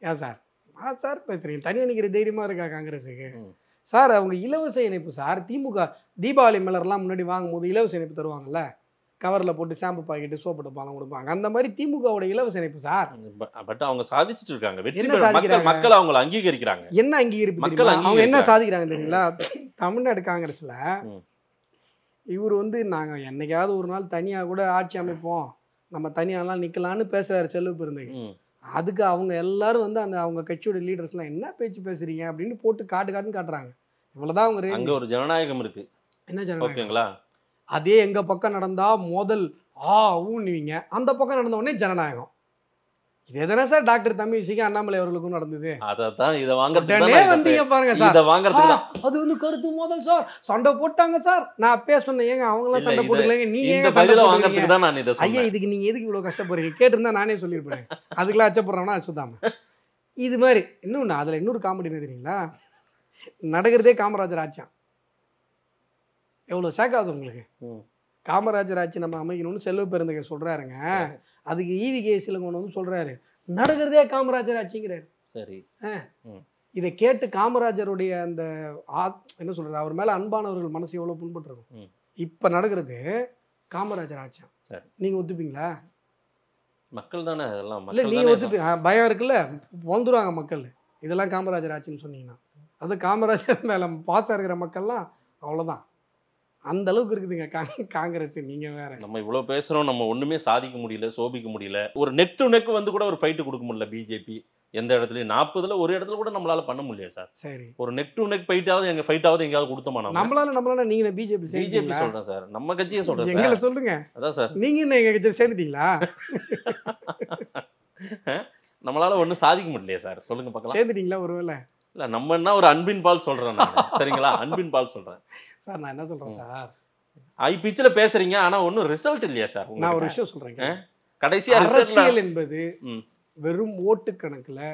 ஏன் சார் ஆ சார் பேசுறீங்க தனியா நிக்கிற தைரியமா இருக்கா காங்கிரஸுக்கு சார் அவங்க இலவச இணைப்பு சார் திமுக தீபாவளி மலர்லாம் முன்னாடி வாங்கும்போது இலவச இணைப்பு தருவாங்கல்ல கவரில் போட்டு ஷாம்பு பாக்கெட்டு சோப்பு டப்பாலாம் கொடுப்பாங்க அந்த மாதிரி திமுகவோட இலவச இணைப்பு சார் பட் அவங்க சாதிச்சுட்டு இருக்காங்க சாதிக்கிறாங்க மக்கள் அவங்களை அங்கீகரிக்கிறாங்க என்ன அங்கீகரிப்பு மக்கள் அவங்க என்ன சாதிக்கிறாங்க தெரியுங்களா தமிழ்நாடு காங்கிரஸில் இவர் வந்து நாங்கள் என்னைக்காவது ஒரு நாள் தனியாக கூட ஆட்சி அமைப்போம் நம்ம தனியாலாம் நிற்கலான்னு பேசுகிறார் செல்வ பெருந்தகை அதுக்கு அவங்க எல்லாரும் வந்து அந்த அவங்க கட்சியோட லீடர்ஸ்லாம் என்ன பேச்சு பேசுறீங்க அப்படின்னு போட்டு காட்டு காட்டுன்னு காட்டுறாங்க இவ்வளோதான் அவங்க ஒரு ஜனநாயகம் இருக்கு என்ன ஜனநாயகம் ஓகேங்களா அதே எங்கள் பக்கம் நடந்தால் மோதல் ஆ ஊன்னுவீங்க அந்த பக்கம் நடந்த உடனே ஜனநாயகம் இதே தானே சார் டாக்டர் தமிழ் சிங்க அண்ணாமலை அவர்களுக்கும் நடந்தது அதான் இதை வாங்குறதுக்கு வந்தீங்க பாருங்க சார் இதை வாங்குறதுக்கு அது வந்து கருத்து மோதல் சார் சண்டை போட்டாங்க சார் நான் அப்பயே சொன்னேன் ஏங்க அவங்களாம் சண்டை போட்டுக்கலங்க நீங்க இந்த பதில வாங்குறதுக்கு தான் நான் இதை ஐயா இதுக்கு நீங்க எதுக்கு இவ்வளவு கஷ்டப்படுறீங்க கேட்டிருந்தா நானே சொல்லியிருப்பேன் அதுக்கெல்லாம் அச்சப்படுறோம்னா அச்சுதாம இது மாதிரி இன்னும் அதில் இன்னொரு காமெடி தெரியுங்களா நடக்கிறதே காமராஜர் ஆச்சான் எவ்வளோ சேக்காது உங்களுக்கு காமராஜர் ஆட்சி நம்ம அமைக்கணும்னு செல்வ பெருந்தகை சொல்கிறாருங்க அதுக்கு ஈவி e கேஸில் கொண்டு வந்து சொல்கிறாரு நடக்கிறதே காமராஜர் ஆட்சிங்கிறாரு சரி இதை கேட்டு காமராஜருடைய அந்த என்ன சொல்கிறது அவர் மேலே அன்பானவர்கள் மனசு எவ்வளோ புண்பட்டுருக்கும் இப்போ நடக்கிறது காமராஜர் ஆட்சி நீங்கள் ஒத்துப்பீங்களா மக்கள் தானே அதெல்லாம் இல்லை நீங்கள் ஒத்துப்பீங்க பயம் இருக்குல்ல வந்துடுவாங்க மக்கள் இதெல்லாம் காமராஜர் ஆட்சின்னு சொன்னீங்கன்னா அது காமராஜர் மேலே பாசம் இருக்கிற மக்கள்லாம் அவ்வளோதான் அந்த அளவுக்கு இருக்குதுங்க காங்கிரஸ் நீங்க வேற நம்ம இவ்வளவு பேசுறோம் நம்ம ஒண்ணுமே சாதிக்க முடியல சோபிக்க முடியல ஒரு நெக் டு நெக் வந்து கூட ஒரு ஃபைட்டு கொடுக்க முடியல பிஜேபி எந்த இடத்துலயும் நாற்பதுல ஒரு இடத்துல கூட நம்மளால பண்ண முடியல சார் சரி ஒரு நெக் டு நெக் ஃபைட்டாவது எங்க ஃபைட்டாவது எங்கேயாவது கொடுத்தோமா நம்மளால நம்மளால நீங்க பிஜேபி பிஜேபி சொல்றேன் சார் நம்ம கட்சியை சொல்றேன் எங்களை சொல்லுங்க அதான் சார் நீங்க இன்னும் எங்க கட்சியில் சேர்ந்துட்டீங்களா (laughs) நம்மளால ஒன்றும் சாதிக்க முடியலையே சார் சொல்லுங்க பார்க்கலாம் சேர்ந்துட்டீங்களா ஒருவேளை இல்லை நம்ம என்ன ஒரு அன்பின் பால் சொல்கிறேன் சரிங்களா அன்பின் பால் சொல்கிறேன் சார் நான் என்ன சொல்றேன் சார் ஐ பிச்சில் பேசுறீங்க ஆனால் ஒன்றும் ரிசல்ட் இல்லையா சார் நான் ஒரு விஷயம் சொல்றேங்க கடைசியாக அரசியல் என்பது வெறும் ஓட்டு கணக்கில்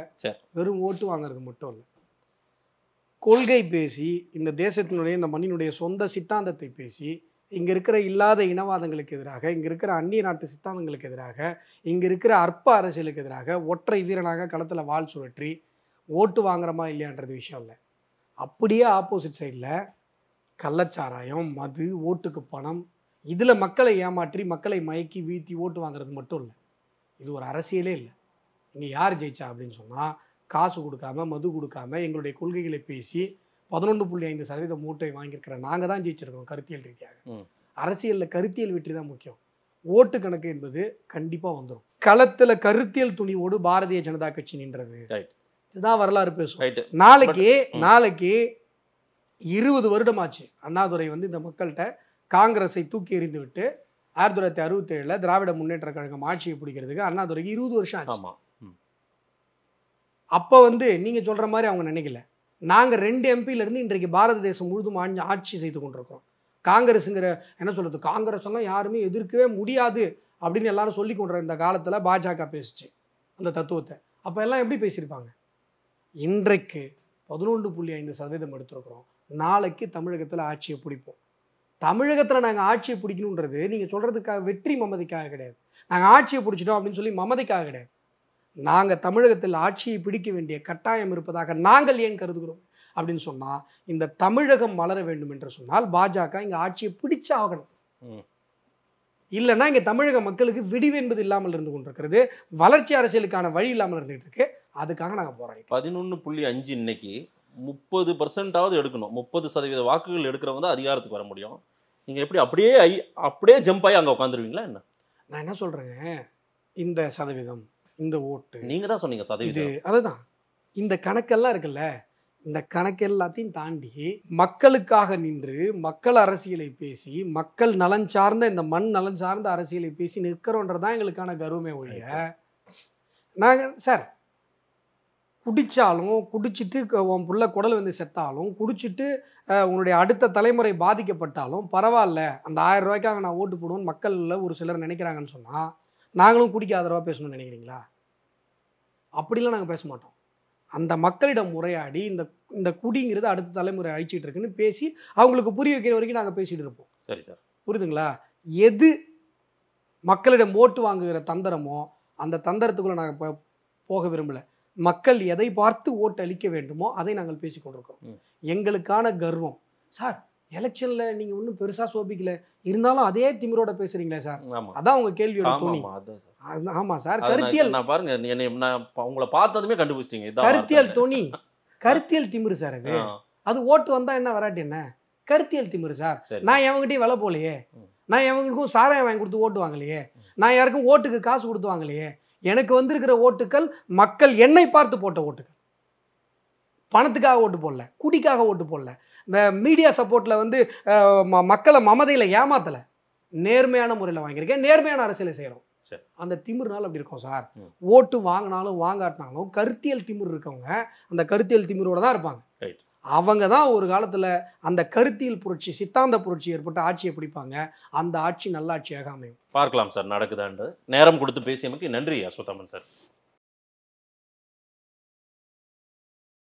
வெறும் ஓட்டு வாங்குறது மட்டும் இல்லை கொள்கை பேசி இந்த தேசத்தினுடைய இந்த மண்ணினுடைய சொந்த சித்தாந்தத்தை பேசி இங்கே இருக்கிற இல்லாத இனவாதங்களுக்கு எதிராக இங்கே இருக்கிற அந்நிய நாட்டு சித்தாந்தங்களுக்கு எதிராக இங்கே இருக்கிற அற்ப அரசியலுக்கு எதிராக ஒற்றை வீரனாக களத்தில் வாழ் சுழற்றி ஓட்டு வாங்குறமா இல்லையான்றது விஷயம் இல்லை அப்படியே ஆப்போசிட் சைடில் கள்ளச்சாராயம் மது ஓட்டுக்கு பணம் இதில் மக்களை ஏமாற்றி மக்களை மயக்கி வீழ்த்தி ஓட்டு வாங்குறது மட்டும் இல்லை இது ஒரு அரசியலே இல்லை இங்கே யார் ஜெயிச்சா அப்படின்னு சொன்னால் காசு கொடுக்காம மது கொடுக்காம எங்களுடைய கொள்கைகளை பேசி பதினொன்று புள்ளி ஐந்து சதவீத மூட்டை வாங்கியிருக்கிற நாங்கள் தான் ஜெயிச்சிருக்கோம் கருத்தியல் ரீதியாக அரசியலில் கருத்தியல் வெற்றி தான் முக்கியம் ஓட்டு கணக்கு என்பது கண்டிப்பாக வந்துடும் களத்தில் கருத்தியல் துணிவோடு பாரதிய ஜனதா கட்சி நின்றது இதுதான் வரலாறு பேசும் நாளைக்கு நாளைக்கு இருபது வருடமாச்சு அண்ணாதுரை வந்து இந்த மக்கள்கிட்ட காங்கிரஸை தூக்கி எறிந்து விட்டு ஆயிரத்தி தொள்ளாயிரத்தி அறுபத்தேழில் திராவிட முன்னேற்ற கழகம் ஆட்சியை பிடிக்கிறதுக்கு அண்ணாதுரைக்கு இருபது வருஷம் ஆச்சு அப்போ வந்து நீங்கள் சொல்கிற மாதிரி அவங்க நினைக்கல நாங்கள் ரெண்டு எம்பியிலேருந்து இன்றைக்கு பாரத தேசம் முழுதும் ஆஞ்சு ஆட்சி செய்து கொண்டிருக்கிறோம் காங்கிரஸுங்கிற என்ன சொல்கிறது காங்கிரஸ் எல்லாம் யாருமே எதிர்க்கவே முடியாது அப்படின்னு எல்லாரும் சொல்லி கொண்டு இந்த காலத்தில் பாஜக பேசிச்சு அந்த தத்துவத்தை அப்போ எல்லாம் எப்படி பேசியிருப்பாங்க இன்றைக்கு பதினொன்று புள்ளி ஐந்து சதவீதம் எடுத்துருக்குறோம் நாளைக்கு தமிழகத்தில் ஆட்சியை பிடிப்போம் தமிழகத்தில் நாங்கள் ஆட்சியை பிடிக்கணுன்றது நீங்கள் சொல்கிறதுக்காக வெற்றி மமதிக்காக கிடையாது நாங்கள் ஆட்சியை பிடிச்சிட்டோம் அப்படின்னு சொல்லி மமதிக்காக கிடையாது நாங்கள் தமிழகத்தில் ஆட்சியை பிடிக்க வேண்டிய கட்டாயம் இருப்பதாக நாங்கள் ஏன் கருதுகிறோம் அப்படின்னு சொன்னால் இந்த தமிழகம் மலர வேண்டும் என்று சொன்னால் பாஜக இங்கே ஆட்சியை பிடிச்ச ஆகணும் இல்லைன்னா இங்கே தமிழக மக்களுக்கு விடிவு என்பது இல்லாமல் இருந்து கொண்டிருக்கிறது வளர்ச்சி அரசியலுக்கான வழி இல்லாமல் இருந்துகிட்டு இருக்கு அதுக்காக நாங்கள் போகிறோம் பதினொன்று புள்ளி அஞ்சு இன்னைக்கு முப்பது பர்சன்டாவது எடுக்கணும் முப்பது சதவீத வாக்குகள் எடுக்கிறவங்க தான் அதிகாரத்துக்கு வர முடியும் நீங்கள் எப்படி அப்படியே ஐ அப்படியே ஜம்ப் ஆகி அங்கே உட்காந்துருவீங்களா என்ன நான் என்ன சொல்கிறேங்க இந்த சதவீதம் இந்த ஓட்டு நீங்கள் தான் சொன்னீங்க சதவீதம் அதுதான் இந்த கணக்கெல்லாம் இருக்குல்ல இந்த கணக்கு எல்லாத்தையும் தாண்டி மக்களுக்காக நின்று மக்கள் அரசியலை பேசி மக்கள் நலன் சார்ந்த இந்த மண் நலன் சார்ந்த அரசியலை பேசி நிற்கிறோன்றதான் எங்களுக்கான கர்வமே ஒழிய நாங்கள் சார் குடித்தாலும் குடிச்சிட்டு உன் பிள்ளை குடல் வந்து செத்தாலும் குடிச்சிட்டு உன்னுடைய அடுத்த தலைமுறை பாதிக்கப்பட்டாலும் பரவாயில்ல அந்த ஆயிரம் ரூபாய்க்காக நான் ஓட்டு போடுவேன்னு மக்களில் ஒரு சிலர் நினைக்கிறாங்கன்னு சொன்னால் நாங்களும் குடிக்க ஆதரவாக பேசணும்னு நினைக்கிறீங்களா அப்படிலாம் நாங்கள் பேச மாட்டோம் அந்த மக்களிடம் உரையாடி இந்த இந்த குடிங்கிறது அடுத்த தலைமுறை அழிச்சிட்டு இருக்குன்னு பேசி அவங்களுக்கு புரிய வைக்கிற வரைக்கும் நாங்கள் பேசிகிட்டு இருப்போம் சரி சார் புரியுதுங்களா எது மக்களிடம் ஓட்டு வாங்குகிற தந்திரமோ அந்த தந்திரத்துக்குள்ளே நாங்கள் போக விரும்பலை மக்கள் எதை பார்த்து ஓட்டு அளிக்க வேண்டுமோ அதை நாங்கள் பேசிக்கொண்டிருக்கோம் எங்களுக்கான கர்வம் சார் எலெக்ஷன்ல நீங்க ஒன்றும் பெருசா சோபிக்கல இருந்தாலும் அதே திமிரோட பேசுறீங்களே சார் அதான் உங்க கேள்வியோட ஆமா சார் கருத்தியல் நான் பாருங்க உங்களை பார்த்ததுமே கண்டுபிடிச்சிட்டீங்க கருத்தியல் துணி கருத்தியல் திமிரு சார் அது அது ஓட்டு வந்தா என்ன வராட்டி என்ன கருத்தியல் திமிரு சார் நான் எவங்கிட்டயும் வில போலையே நான் எவங்களுக்கும் சாராயம் வாங்கி கொடுத்து ஓட்டு வாங்கலையே நான் யாருக்கும் ஓட்டுக்கு காசு கொடுத்து வாங்கலையே எனக்கு வந்திருக்கிற ஓட்டுக்கள் மக்கள் என்னை பார்த்து போட்ட ஓட்டுகள் பணத்துக்காக ஓட்டு போடல குடிக்காக ஓட்டு போடல இந்த மீடியா சப்போர்ட்டில் வந்து மக்களை மமதையில் ஏமாத்தலை நேர்மையான முறையில் வாங்கியிருக்கேன் நேர்மையான அரசியலை செய்கிறோம் அந்த திமிர்னால அப்படி இருக்கும் சார் ஓட்டு வாங்கினாலும் வாங்காட்டினாலும் கருத்தியல் திமிர் இருக்கவங்க அந்த கருத்தியல் திமிரோட தான் இருப்பாங்க அவங்க தான் ஒரு காலத்தில் அந்த கருத்தியல் புரட்சி சித்தாந்த புரட்சி ஏற்பட்டு ஆட்சியை பிடிப்பாங்க அந்த ஆட்சி நல்லாட்சியாக அமையும் பார்க்கலாம் சார் நடக்குதான்னு நேரம் கொடுத்து பேசியமைக்கு நன்றி அஸ்வத்தாமன் சார்